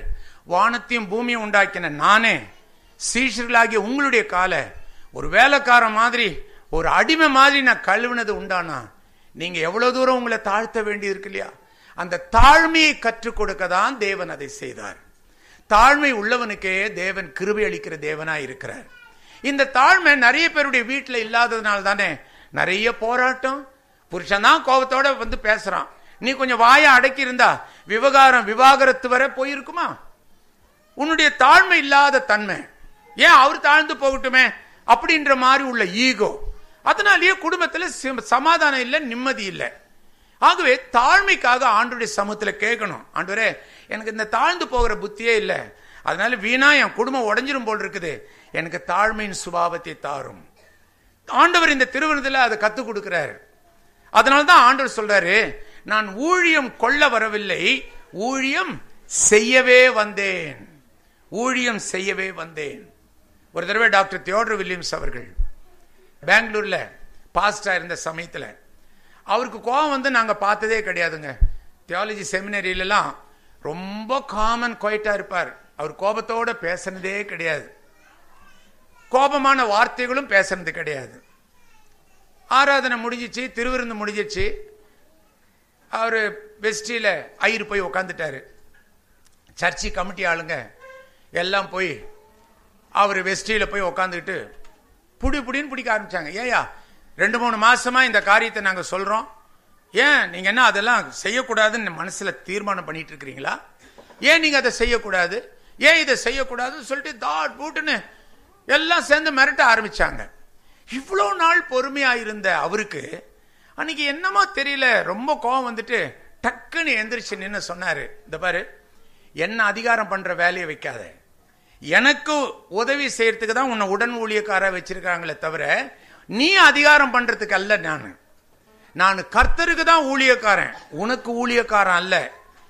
வானத்தையும் பூமியும் உண்டாக்கின நானே சீஷர்களாகிய உங்களுடைய காலை ஒரு வேலைக்காரன் மாதிரி ஒரு அடிமை மாதிரி நான் கழுவினது உண்டானா நீங்கள் எவ்வளோ தூரம் உங்களை தாழ்த்த வேண்டியிருக்கு இல்லையா அந்த தாழ்மையை கற்றுக் கொடுக்க தான் தேவன் அதை செய்தார் தாழ்மை உள்ளவனுக்கே தேவன் கிருபி அளிக்கிற தேவனா இருக்கிறார் இந்த தாழ்மை நிறைய பேருடைய வீட்டில் இல்லாததுனால தானே நிறைய போராட்டம் புருஷன் தான் கோபத்தோட வந்து பேசுறான் நீ கொஞ்சம் வாயை அடக்கி இருந்தா விவகாரம் விவாகரத்து வரை போயிருக்குமா உன்னுடைய தாழ்மை இல்லாத தன்மை ஏன் அவர் தாழ்ந்து போகட்டுமே அப்படின்ற மாதிரி உள்ள ஈகோ அதனாலேயே குடும்பத்தில் சமாதானம் இல்லை நிம்மதி இல்லை ஆகவே தாழ்மைக்காக ஆண்டுடைய சமூகத்தில் கேட்கணும் ஆண்டவரே எனக்கு இந்த தாழ்ந்து போகிற புத்தியே இல்லை அதனால வீணா என் குடும்பம் உடஞ்சிரும் போல் இருக்குது எனக்கு தாழ்மையின் சுபாவத்தை தாரும் ஆண்டவர் இந்த திருவிழத்தில் அதை கற்றுக் கொடுக்கிறார் தான் ஆண்டவர் சொல்றாரு நான் ஊழியம் கொள்ள வரவில்லை ஊழியம் செய்யவே வந்தேன் ஊழியம் செய்யவே வந்தேன் ஒரு தடவை டாக்டர் தியோடர் வில்லியம்ஸ் அவர்கள் பெங்களூர்ல பாஸ்டா இருந்த சமயத்தில் அவருக்கு கோபம் வந்து நாங்கள் பார்த்ததே கிடையாதுங்க தியாலஜி செமினரியிலலாம் ரொம்ப காமன் குவைட்டாக இருப்பார் அவர் கோபத்தோடு பேசுனதே கிடையாது கோபமான வார்த்தைகளும் பேசுனது கிடையாது ஆராதனை முடிஞ்சிச்சு திருவிருந்து முடிஞ்சிச்சு அவர் வெஸ்டியில் ஐயர் போய் உக்காந்துட்டார் சர்ச்சி கமிட்டி ஆளுங்க எல்லாம் போய் அவர் வெஸ்டியில் போய் உக்காந்துக்கிட்டு புடி புடின்னு பிடிக்க ஆரம்பித்தாங்க ஏயா ரெண்டு மூணு மாசமா இந்த காரியத்தை நாங்கள் சொல்கிறோம் ஏன் நீங்கள் என்ன அதெல்லாம் செய்யக்கூடாதுன்னு மனசில் தீர்மானம் பண்ணிட்டு இருக்கிறீங்களா ஏன் நீங்கள் அதை செய்யக்கூடாது ஏன் இதை செய்யக்கூடாதுன்னு சொல்லிட்டு தாட் பூட்டுன்னு எல்லாம் சேர்ந்து மிரட்ட ஆரம்பிச்சாங்க இவ்வளோ நாள் பொறுமையாக இருந்த அவருக்கு அன்னைக்கு என்னமா தெரியல ரொம்ப கோவம் வந்துட்டு டக்குன்னு எந்திரிச்சு நின்று சொன்னார் இந்த பாரு என்ன அதிகாரம் பண்ணுற வேலையை வைக்காத எனக்கு உதவி செய்யறதுக்கு தான் உன்னை உடன் ஊழியக்காரா வச்சிருக்காங்களே தவிர நீ அதிகாரம் பண்றதுக்கு அல்ல நான் நான் கர்த்தருக்கு தான் ஊழியக்காரன் உனக்கு ஊழியக்காரன் அல்ல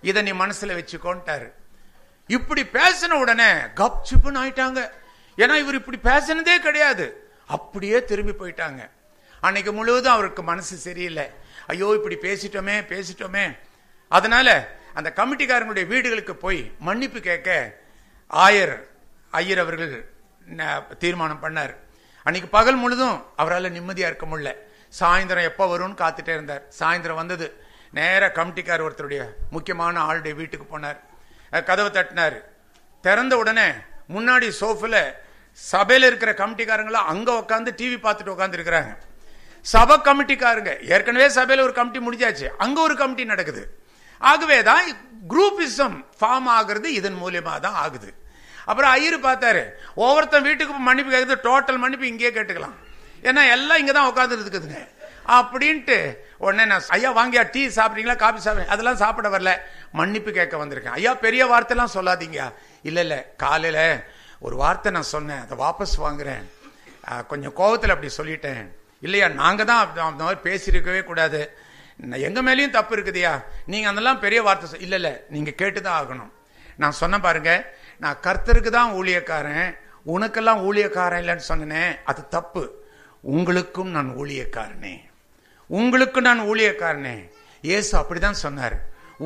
இதை நீ மனசுல வச்சுக்கோன்ட்டாரு இப்படி பேசின உடனே கப் சிப்புன்னு ஆயிட்டாங்க ஏன்னா இவர் இப்படி பேசினதே கிடையாது அப்படியே திரும்பி போயிட்டாங்க அன்னைக்கு முழுவதும் அவருக்கு மனசு சரியில்லை ஐயோ இப்படி பேசிட்டோமே பேசிட்டோமே அதனால அந்த கமிட்டிக்காரங்களுடைய வீடுகளுக்கு போய் மன்னிப்பு கேட்க ஆயர் ஐயர் அவர்கள் தீர்மானம் பண்ணார் அன்னைக்கு பகல் முழுதும் அவரால் நிம்மதியாக இருக்க முடியல சாயந்தரம் எப்போ வரும்னு காத்துட்டே இருந்தார் சாயந்தரம் வந்தது நேராக கமிட்டிக்கார் ஒருத்தருடைய முக்கியமான ஆளுடைய வீட்டுக்கு போனார் கதவை தட்டினார் திறந்த உடனே முன்னாடி சோஃபில் சபையில் இருக்கிற கமிட்டிக்காரங்களாம் அங்கே உட்காந்து டிவி பார்த்துட்டு உட்காந்துருக்கிறாங்க சபை கமிட்டிக்காருங்க ஏற்கனவே சபையில் ஒரு கமிட்டி முடிஞ்சாச்சு அங்கே ஒரு கமிட்டி நடக்குது ஆகவே தான் குரூப்பிசம் ஃபார்ம் ஆகிறது இதன் மூலியமாக தான் ஆகுது அப்புறம் ஐயர் பார்த்தாரு ஒவ்வொருத்தன் வீட்டுக்கு மன்னிப்பு கேட்குறது டோட்டல் மன்னிப்பு இங்கேயே கேட்டுக்கலாம் ஏன்னா எல்லாம் இங்கே தான் உட்காந்துட்டு இருக்குதுங்க அப்படின்ட்டு உடனே நான் ஐயா வாங்கியா டீ சாப்பிட்றீங்களா காஃபி சாப்பிட்றீங்க அதெல்லாம் சாப்பிட வரல மன்னிப்பு கேட்க வந்திருக்கேன் ஐயா பெரிய வார்த்தைலாம் சொல்லாதீங்க இல்லை இல்லை காலையில் ஒரு வார்த்தை நான் சொன்னேன் அதை வாபஸ் வாங்குறேன் கொஞ்சம் கோபத்தில் அப்படி சொல்லிட்டேன் இல்லையா நாங்கள் தான் அந்த மாதிரி பேசியிருக்கவே கூடாது எங்கள் மேலேயும் தப்பு இருக்குதுயா நீங்கள் அதெல்லாம் பெரிய வார்த்தை இல்லை இல்லை நீங்கள் கேட்டு தான் ஆகணும் நான் சொன்ன பாருங்கள் நான் கர்த்தருக்கு தான் ஊழியக்காரன் உனக்கெல்லாம் ஊழியக்காரன் இல்லைன்னு சொன்னேன் அது தப்பு உங்களுக்கும் நான் ஊழியக்காரனே உங்களுக்கும் நான் ஊழியக்காரனே இயேசு அப்படிதான் சொன்னார்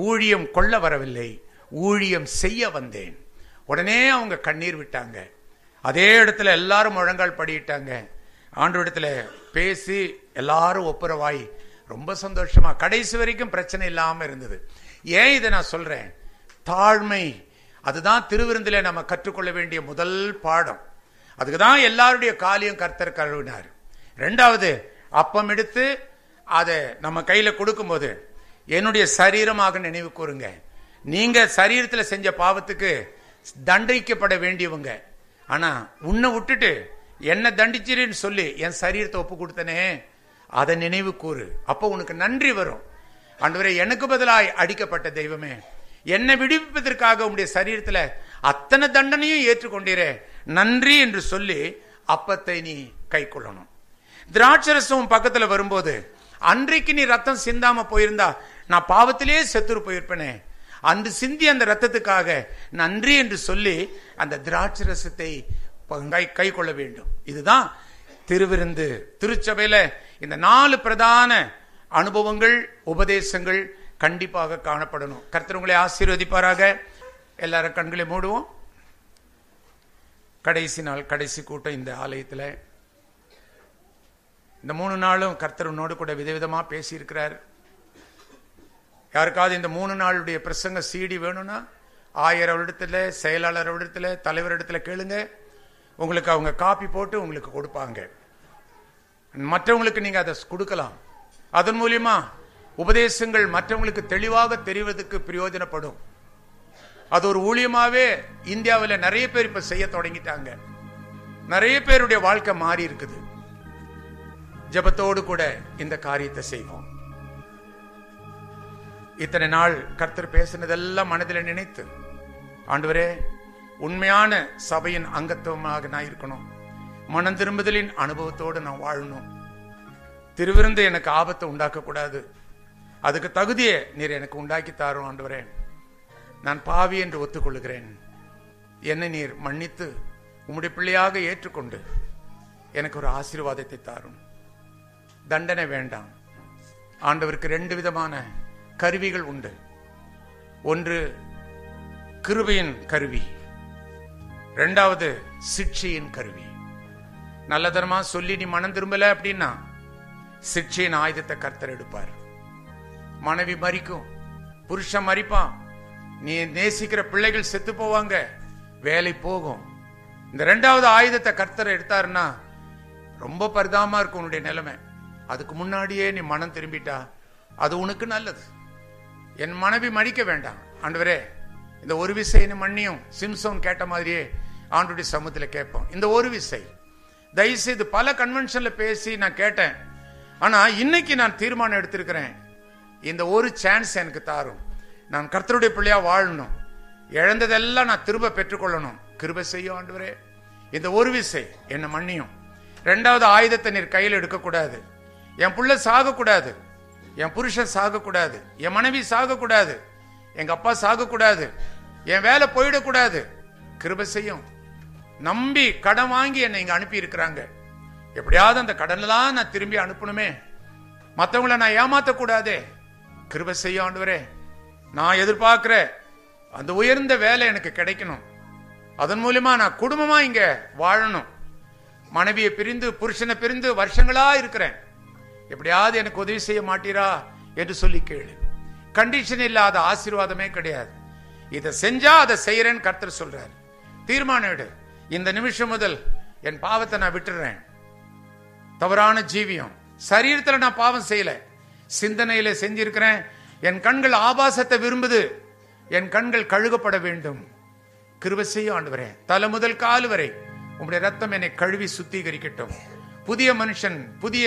ஊழியம் கொள்ள வரவில்லை ஊழியம் செய்ய வந்தேன் உடனே அவங்க கண்ணீர் விட்டாங்க அதே இடத்துல எல்லாரும் முழங்கால் படியிட்டாங்க ஆண்டு இடத்துல பேசி எல்லாரும் ஒப்புரவாய் ரொம்ப சந்தோஷமா கடைசி வரைக்கும் பிரச்சனை இல்லாமல் இருந்தது ஏன் இதை நான் சொல்றேன் தாழ்மை அதுதான் திருவிருந்தில் நம்ம கற்றுக்கொள்ள வேண்டிய முதல் பாடம் அதுக்கு தான் எல்லாருடைய காலியம் கர்த்தர் கழுவினார் ரெண்டாவது அப்பம் எடுத்து அதை நம்ம கையில் கொடுக்கும்போது என்னுடைய சரீரமாக நினைவு கூறுங்க நீங்க சரீரத்தில் செஞ்ச பாவத்துக்கு தண்டிக்கப்பட வேண்டியவங்க ஆனா உன்னை விட்டுட்டு என்ன தண்டிச்சிருன்னு சொல்லி என் சரீரத்தை ஒப்பு கொடுத்தனே அதை நினைவு கூறு அப்போ உனக்கு நன்றி வரும் அன்றுவரை எனக்கு பதிலாய் அடிக்கப்பட்ட தெய்வமே என்னை விடுவிப்பதற்காக உங்களுடைய சரீரத்தில் அத்தனை தண்டனையும் ஏற்றுக்கொண்டீரே நன்றி என்று சொல்லி அப்பத்தை நீ கை கொள்ளணும் திராட்சரசம் பக்கத்தில் வரும்போது அன்றைக்கு நீ ரத்தம் சிந்தாம போயிருந்தா நான் பாவத்திலேயே செத்துரு போயிருப்பேனே அன்று சிந்தி அந்த ரத்தத்துக்காக நன்றி என்று சொல்லி அந்த திராட்சரசத்தை கை கொள்ள வேண்டும் இதுதான் திருவிருந்து திருச்சபையில இந்த நாலு பிரதான அனுபவங்கள் உபதேசங்கள் கண்டிப்பாக காணப்படணும் கர்த்தர் உங்களை ஆசீர்வதிப்பாராக எல்லாரும் கண்களை மூடுவோம் கடைசி நாள் கடைசி கூட்டம் இந்த ஆலயத்தில் இந்த மூணு நாளும் கர்த்தர் உன்னோடு கூட விதவிதமாக பேசியிருக்கிறார் யாருக்காவது இந்த மூணு நாளுடைய பிரசங்க சீடி வேணும்னா ஆயர் இடத்துல செயலாளர் இடத்துல தலைவர் இடத்துல கேளுங்க உங்களுக்கு அவங்க காப்பி போட்டு உங்களுக்கு கொடுப்பாங்க மற்றவங்களுக்கு நீங்கள் அதை கொடுக்கலாம் அதன் மூலியமா உபதேசங்கள் மற்றவங்களுக்கு தெளிவாக தெரிவதற்கு பிரயோஜனப்படும் அது ஒரு ஊழியமாவே இந்தியாவில் நிறைய பேர் இப்ப செய்ய தொடங்கிட்டாங்க நிறைய பேருடைய வாழ்க்கை மாறி இருக்குது ஜபத்தோடு கூட இந்த காரியத்தை செய்வோம் இத்தனை நாள் கர்த்தர் பேசினதெல்லாம் மனதில் நினைத்து ஆண்டவரே உண்மையான சபையின் அங்கத்துவமாக நான் இருக்கணும் மனம் திரும்புதலின் அனுபவத்தோடு நான் வாழணும் திருவிருந்து எனக்கு ஆபத்தை உண்டாக்கக்கூடாது அதுக்கு தகுதியை நீர் எனக்கு உண்டாக்கி தாரும் ஆண்டவரேன் நான் பாவி என்று ஒத்துக்கொள்கிறேன் என்னை நீர் மன்னித்து உம்முடைய பிள்ளையாக ஏற்றுக்கொண்டு எனக்கு ஒரு ஆசீர்வாதத்தை தாரும் தண்டனை வேண்டாம் ஆண்டவருக்கு ரெண்டு விதமான கருவிகள் உண்டு ஒன்று கிருபையின் கருவி ரெண்டாவது சிக்ஷையின் கருவி நல்லதனமா சொல்லி நீ மனம் திரும்பல அப்படின்னா சிக்ஷையின் ஆயுதத்தை கர்த்தர் எடுப்பார் மனைவி மறிக்கும் புருஷன் மறிப்பான் நீ நேசிக்கிற பிள்ளைகள் செத்து போவாங்க வேலை போகும் இந்த ரெண்டாவது ஆயுதத்தை கர்த்தரை எடுத்தாருன்னா ரொம்ப பரிதாபமா இருக்கும் உன்னுடைய நிலைமை அதுக்கு முன்னாடியே நீ மனம் திரும்பிட்டா அது உனக்கு நல்லது என் மனைவி மடிக்க வேண்டாம் ஆண்டவரே இந்த ஒரு விசை மண்ணியும் சிம்சோன் கேட்ட மாதிரியே ஆண்டுடைய சமூகத்தில் கேட்போம் இந்த ஒரு விசை தயவுசெய்து பல கன்வென்ஷன்ல பேசி நான் கேட்டேன் ஆனா இன்னைக்கு நான் தீர்மானம் எடுத்திருக்கிறேன் இந்த ஒரு சான்ஸ் எனக்கு தாரும் நான் கர்த்தருடைய பிள்ளையா வாழணும் இழந்ததெல்லாம் நான் திரும்ப பெற்றுக்கொள்ளணும் கிருப செய்யும் ஆண்டவரே இந்த ஒரு விசை என்னை மன்னியும் ரெண்டாவது ஆயுதத்தை நீர் கையில் எடுக்கக்கூடாது என் புள்ள சாகக்கூடாது என் புருஷன் சாகக்கூடாது என் மனைவி சாகக்கூடாது எங்க அப்பா சாகக்கூடாது என் வேலை போயிடக்கூடாது கிருப செய்யும் நம்பி கடன் வாங்கி என்னை இங்க அனுப்பி இருக்கிறாங்க எப்படியாவது அந்த கடன்லாம் நான் திரும்பி அனுப்பணுமே மற்றவங்களை நான் ஏமாத்தக்கூடாதே கிருப செய்ய நான் எதிர்பார்க்கிற அந்த உயர்ந்த வேலை எனக்கு கிடைக்கணும் அதன் மூலியமா நான் குடும்பமா இங்க வாழணும் மனைவியை பிரிந்து புருஷனை பிரிந்து வருஷங்களா இருக்கிறேன் எப்படியாவது எனக்கு உதவி செய்ய மாட்டீரா என்று சொல்லி கேளு கண்டிஷன் இல்லாத ஆசீர்வாதமே கிடையாது இதை செஞ்சா அதை செய்யறேன்னு கர்த்தர் சொல்றாரு தீர்மானம் எடு இந்த நிமிஷம் முதல் என் பாவத்தை நான் விட்டுறேன் தவறான ஜீவியம் சரீரத்தில் நான் பாவம் செய்யலை சிந்தனையில செஞ்சிருக்கிறேன் என் கண்கள் ஆபாசத்தை விரும்புது என் கண்கள் கழுகப்பட வேண்டும் கிருப செய்யும் ஆண்டு தலை முதல் கால் வரை உங்களுடைய ரத்தம் என்னை கழுவி சுத்திகரிக்கட்டும் புதிய மனுஷன் புதிய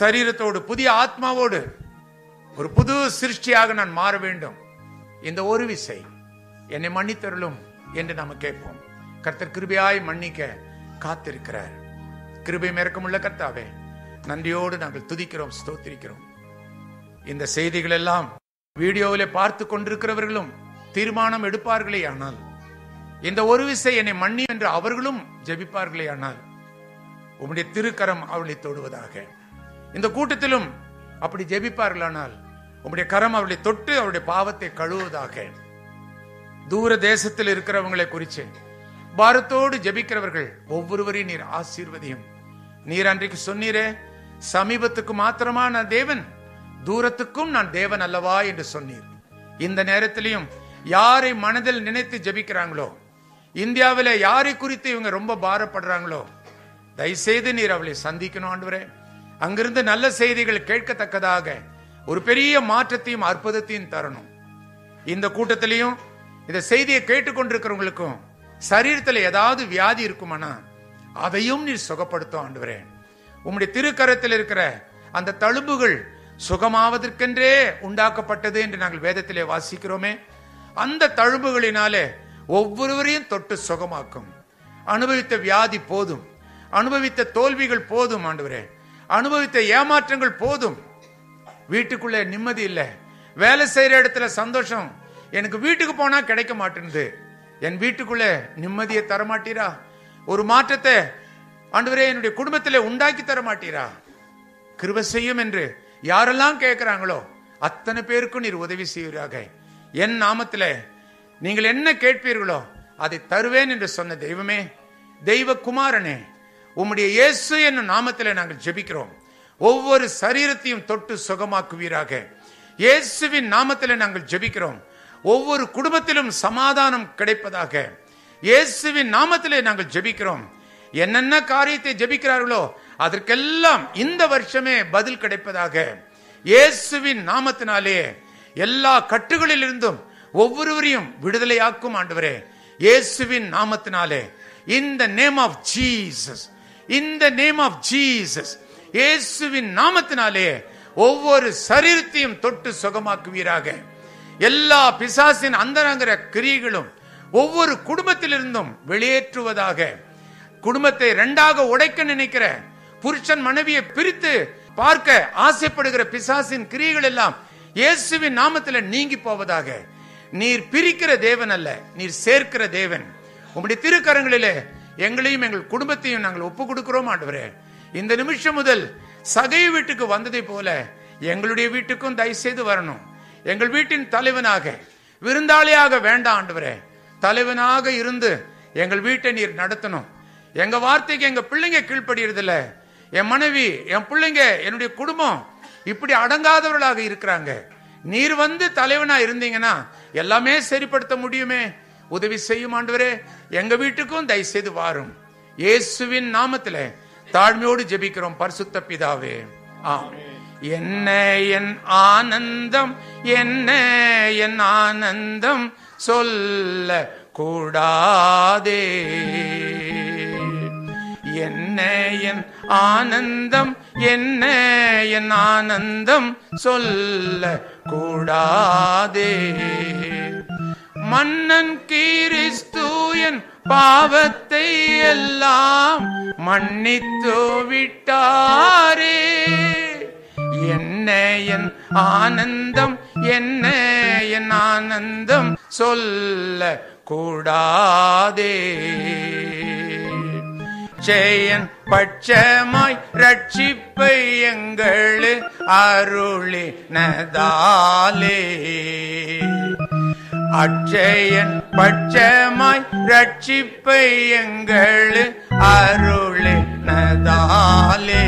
சரீரத்தோடு புதிய ஆத்மாவோடு ஒரு புது சிருஷ்டியாக நான் மாற வேண்டும் இந்த ஒரு விசை என்னை மன்னித்தருளும் என்று நாம கேட்போம் கர்த்தர் கிருபியாய் மன்னிக்க காத்திருக்கிறார் கிருபை மேற்கமுள்ள கர்த்தாவே நன்றியோடு நாங்கள் துதிக்கிறோம் ஸ்தோத்திரிக்கிறோம் இந்த செய்திகள் எல்லாம் வீடியோவில் பார்த்து கொண்டிருக்கிறவர்களும் தீர்மானம் எடுப்பார்களே ஆனால் இந்த ஒரு விசை என்னை மன்னி என்று அவர்களும் ஜபிப்பார்களே ஆனால் உம்முடைய திருக்கரம் அவளை தொடுவதாக இந்த கூட்டத்திலும் அப்படி ஜெபிப்பார்களானால் உம்முடைய கரம் அவளை தொட்டு அவருடைய பாவத்தை கழுவுவதாக தூர தேசத்தில் இருக்கிறவங்களை குறிச்சு பாரத்தோடு ஜெபிக்கிறவர்கள் ஒவ்வொருவரையும் நீர் ஆசீர்வதியும் நீர் அன்றைக்கு சொன்னீரே சமீபத்துக்கு மாத்திரமா நான் தேவன் தூரத்துக்கும் நான் தேவன் அல்லவா என்று சொன்னீர் இந்த நேரத்திலையும் யாரை மனதில் நினைத்து ஜபிக்கிறாங்களோ இந்தியாவில் யாரை குறித்து இவங்க ரொம்ப பாரப்படுறாங்களோ தயவுசெய்து நீர் அவளை சந்திக்கணும் ஆண்டு அங்கிருந்து நல்ல செய்திகள் கேட்கத்தக்கதாக ஒரு பெரிய மாற்றத்தையும் அற்புதத்தையும் தரணும் இந்த கூட்டத்திலையும் இந்த செய்தியை கேட்டுக்கொண்டிருக்கிறவங்களுக்கும் சரீரத்தில் ஏதாவது வியாதி இருக்குமானா அதையும் நீர் சுகப்படுத்தும் ஆண்டு வரேன் உம்முடைய திருக்கரத்தில் இருக்கிற அந்த தழும்புகள் சுகமாவதற்கென்றே உண்டாக்கப்பட்டது என்று நாங்கள் வேதத்திலே வாசிக்கிறோமே அந்த தழும்புகளினாலே ஒவ்வொருவரையும் தொட்டு சுகமாக்கும் அனுபவித்த வியாதி போதும் அனுபவித்த தோல்விகள் போதும் ஆண்டுவரே அனுபவித்த ஏமாற்றங்கள் போதும் வீட்டுக்குள்ள நிம்மதி இல்லை வேலை செய்யற இடத்துல சந்தோஷம் எனக்கு வீட்டுக்கு போனா கிடைக்க மாட்டேன்து என் வீட்டுக்குள்ள நிம்மதியை தரமாட்டீரா ஒரு மாற்றத்தை ஆண்டவரே என்னுடைய குடும்பத்தில் உண்டாக்கி தர மாட்டீரா கிருப செய்யும் என்று யாரெல்லாம் கேட்கிறாங்களோ அத்தனை பேருக்கும் நீர் உதவி செய்வீராக என் நாமத்தில் நீங்கள் என்ன கேட்பீர்களோ அதை தருவேன் என்று சொன்ன தெய்வமே தெய்வ குமாரனே உம்முடைய இயேசு என்னும் நாமத்தில் நாங்கள் ஜெபிக்கிறோம் ஒவ்வொரு சரீரத்தையும் தொட்டு சுகமாக்குவீராக இயேசுவின் நாமத்தில் நாங்கள் ஜெபிக்கிறோம் ஒவ்வொரு குடும்பத்திலும் சமாதானம் கிடைப்பதாக இயேசுவின் நாமத்திலே நாங்கள் ஜெபிக்கிறோம் என்னென்ன காரியத்தை ஜபிக்கிறார்களோ அதற்கெல்லாம் இந்த வருஷமே பதில் கிடைப்பதாக இயேசுவின் நாமத்தினாலே எல்லா கட்டுகளிலிருந்தும் ஒவ்வொருவரையும் விடுதலையாக்கும் ஆண்டவரே இயேசுவின் நாமத்தினாலே இந்த நேம் ஆஃப் ஜீசஸ் இந்த நேம் ஆஃப் ஜீசஸ் இயேசுவின் நாமத்தினாலே ஒவ்வொரு சரீரத்தையும் தொட்டு சுகமாக்குவீராக எல்லா பிசாசின் அந்தரங்கிற கிரிகளும் ஒவ்வொரு குடும்பத்திலிருந்தும் வெளியேற்றுவதாக குடும்பத்தை ரெண்டாக உடைக்க நினைக்கிற புருஷன் மனைவியை பிரித்து பார்க்க ஆசைப்படுகிற பிசாசின் கிரியைகள் எல்லாம் இயேசுவின் நாமத்தில் நீங்கி போவதாக நீர் பிரிக்கிற தேவன் அல்ல நீர் சேர்க்கிற தேவன் உங்களுடைய திருக்கரங்களிலே எங்களையும் எங்கள் குடும்பத்தையும் நாங்கள் ஒப்பு கொடுக்கிறோம் ஆண்டவரே இந்த நிமிஷம் முதல் சகை வீட்டுக்கு வந்ததை போல எங்களுடைய வீட்டுக்கும் தயவு செய்து வரணும் எங்கள் வீட்டின் தலைவனாக விருந்தாளியாக வேண்டாம் ஆண்டவரே தலைவனாக இருந்து எங்கள் வீட்டை நீர் நடத்தணும் எங்கள் வார்த்தைக்கு எங்கள் பிள்ளைங்க கீழ்ப்படுகிறதில்ல என் மனைவி என் பிள்ளைங்க என்னுடைய குடும்பம் இப்படி அடங்காதவர்களாக இருக்கிறாங்க நீர் வந்து தலைவனாக இருந்தீங்கன்னா எல்லாமே சரிப்படுத்த முடியுமே உதவி செய்யும் ஆண்டவரே எங்க வீட்டுக்கும் தயவு செய்து வாரும் இயேசுவின் நாமத்துல தாழ்மையோடு ஜெபிக்கிறோம் பரிசுத்த பிதாவே ஆ என்ன என் ஆனந்தம் என்ன என் ஆனந்தம் சொல்ல கூடாதே என்ன என் ஆனந்தம் என்ன என் ஆனந்தம் சொல்ல கூடாதே மன்னன் கீரிஸ்தூயன் பாவத்தை எல்லாம் மன்னித்து விட்டாரே என்ன என் ஆனந்தம் என்ன என் ஆனந்தம் சொல்ல கூடாதே பச்சையன் பட்சமாய் ரட்சிப்பை எங்கள் அருளி நதாலே அச்சையன் பட்சமாய் ரட்சிப்பை எங்கள் அருளி நதாலே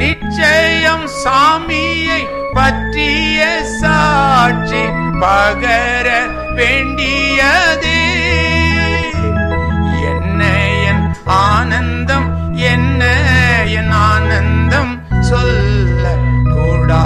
நிச்சயம் சாமியை பற்றிய சாட்சி பகர வேண்டியதே ஆனந்தம் என்ன என் ஆனந்தம் சொல்ல கூடா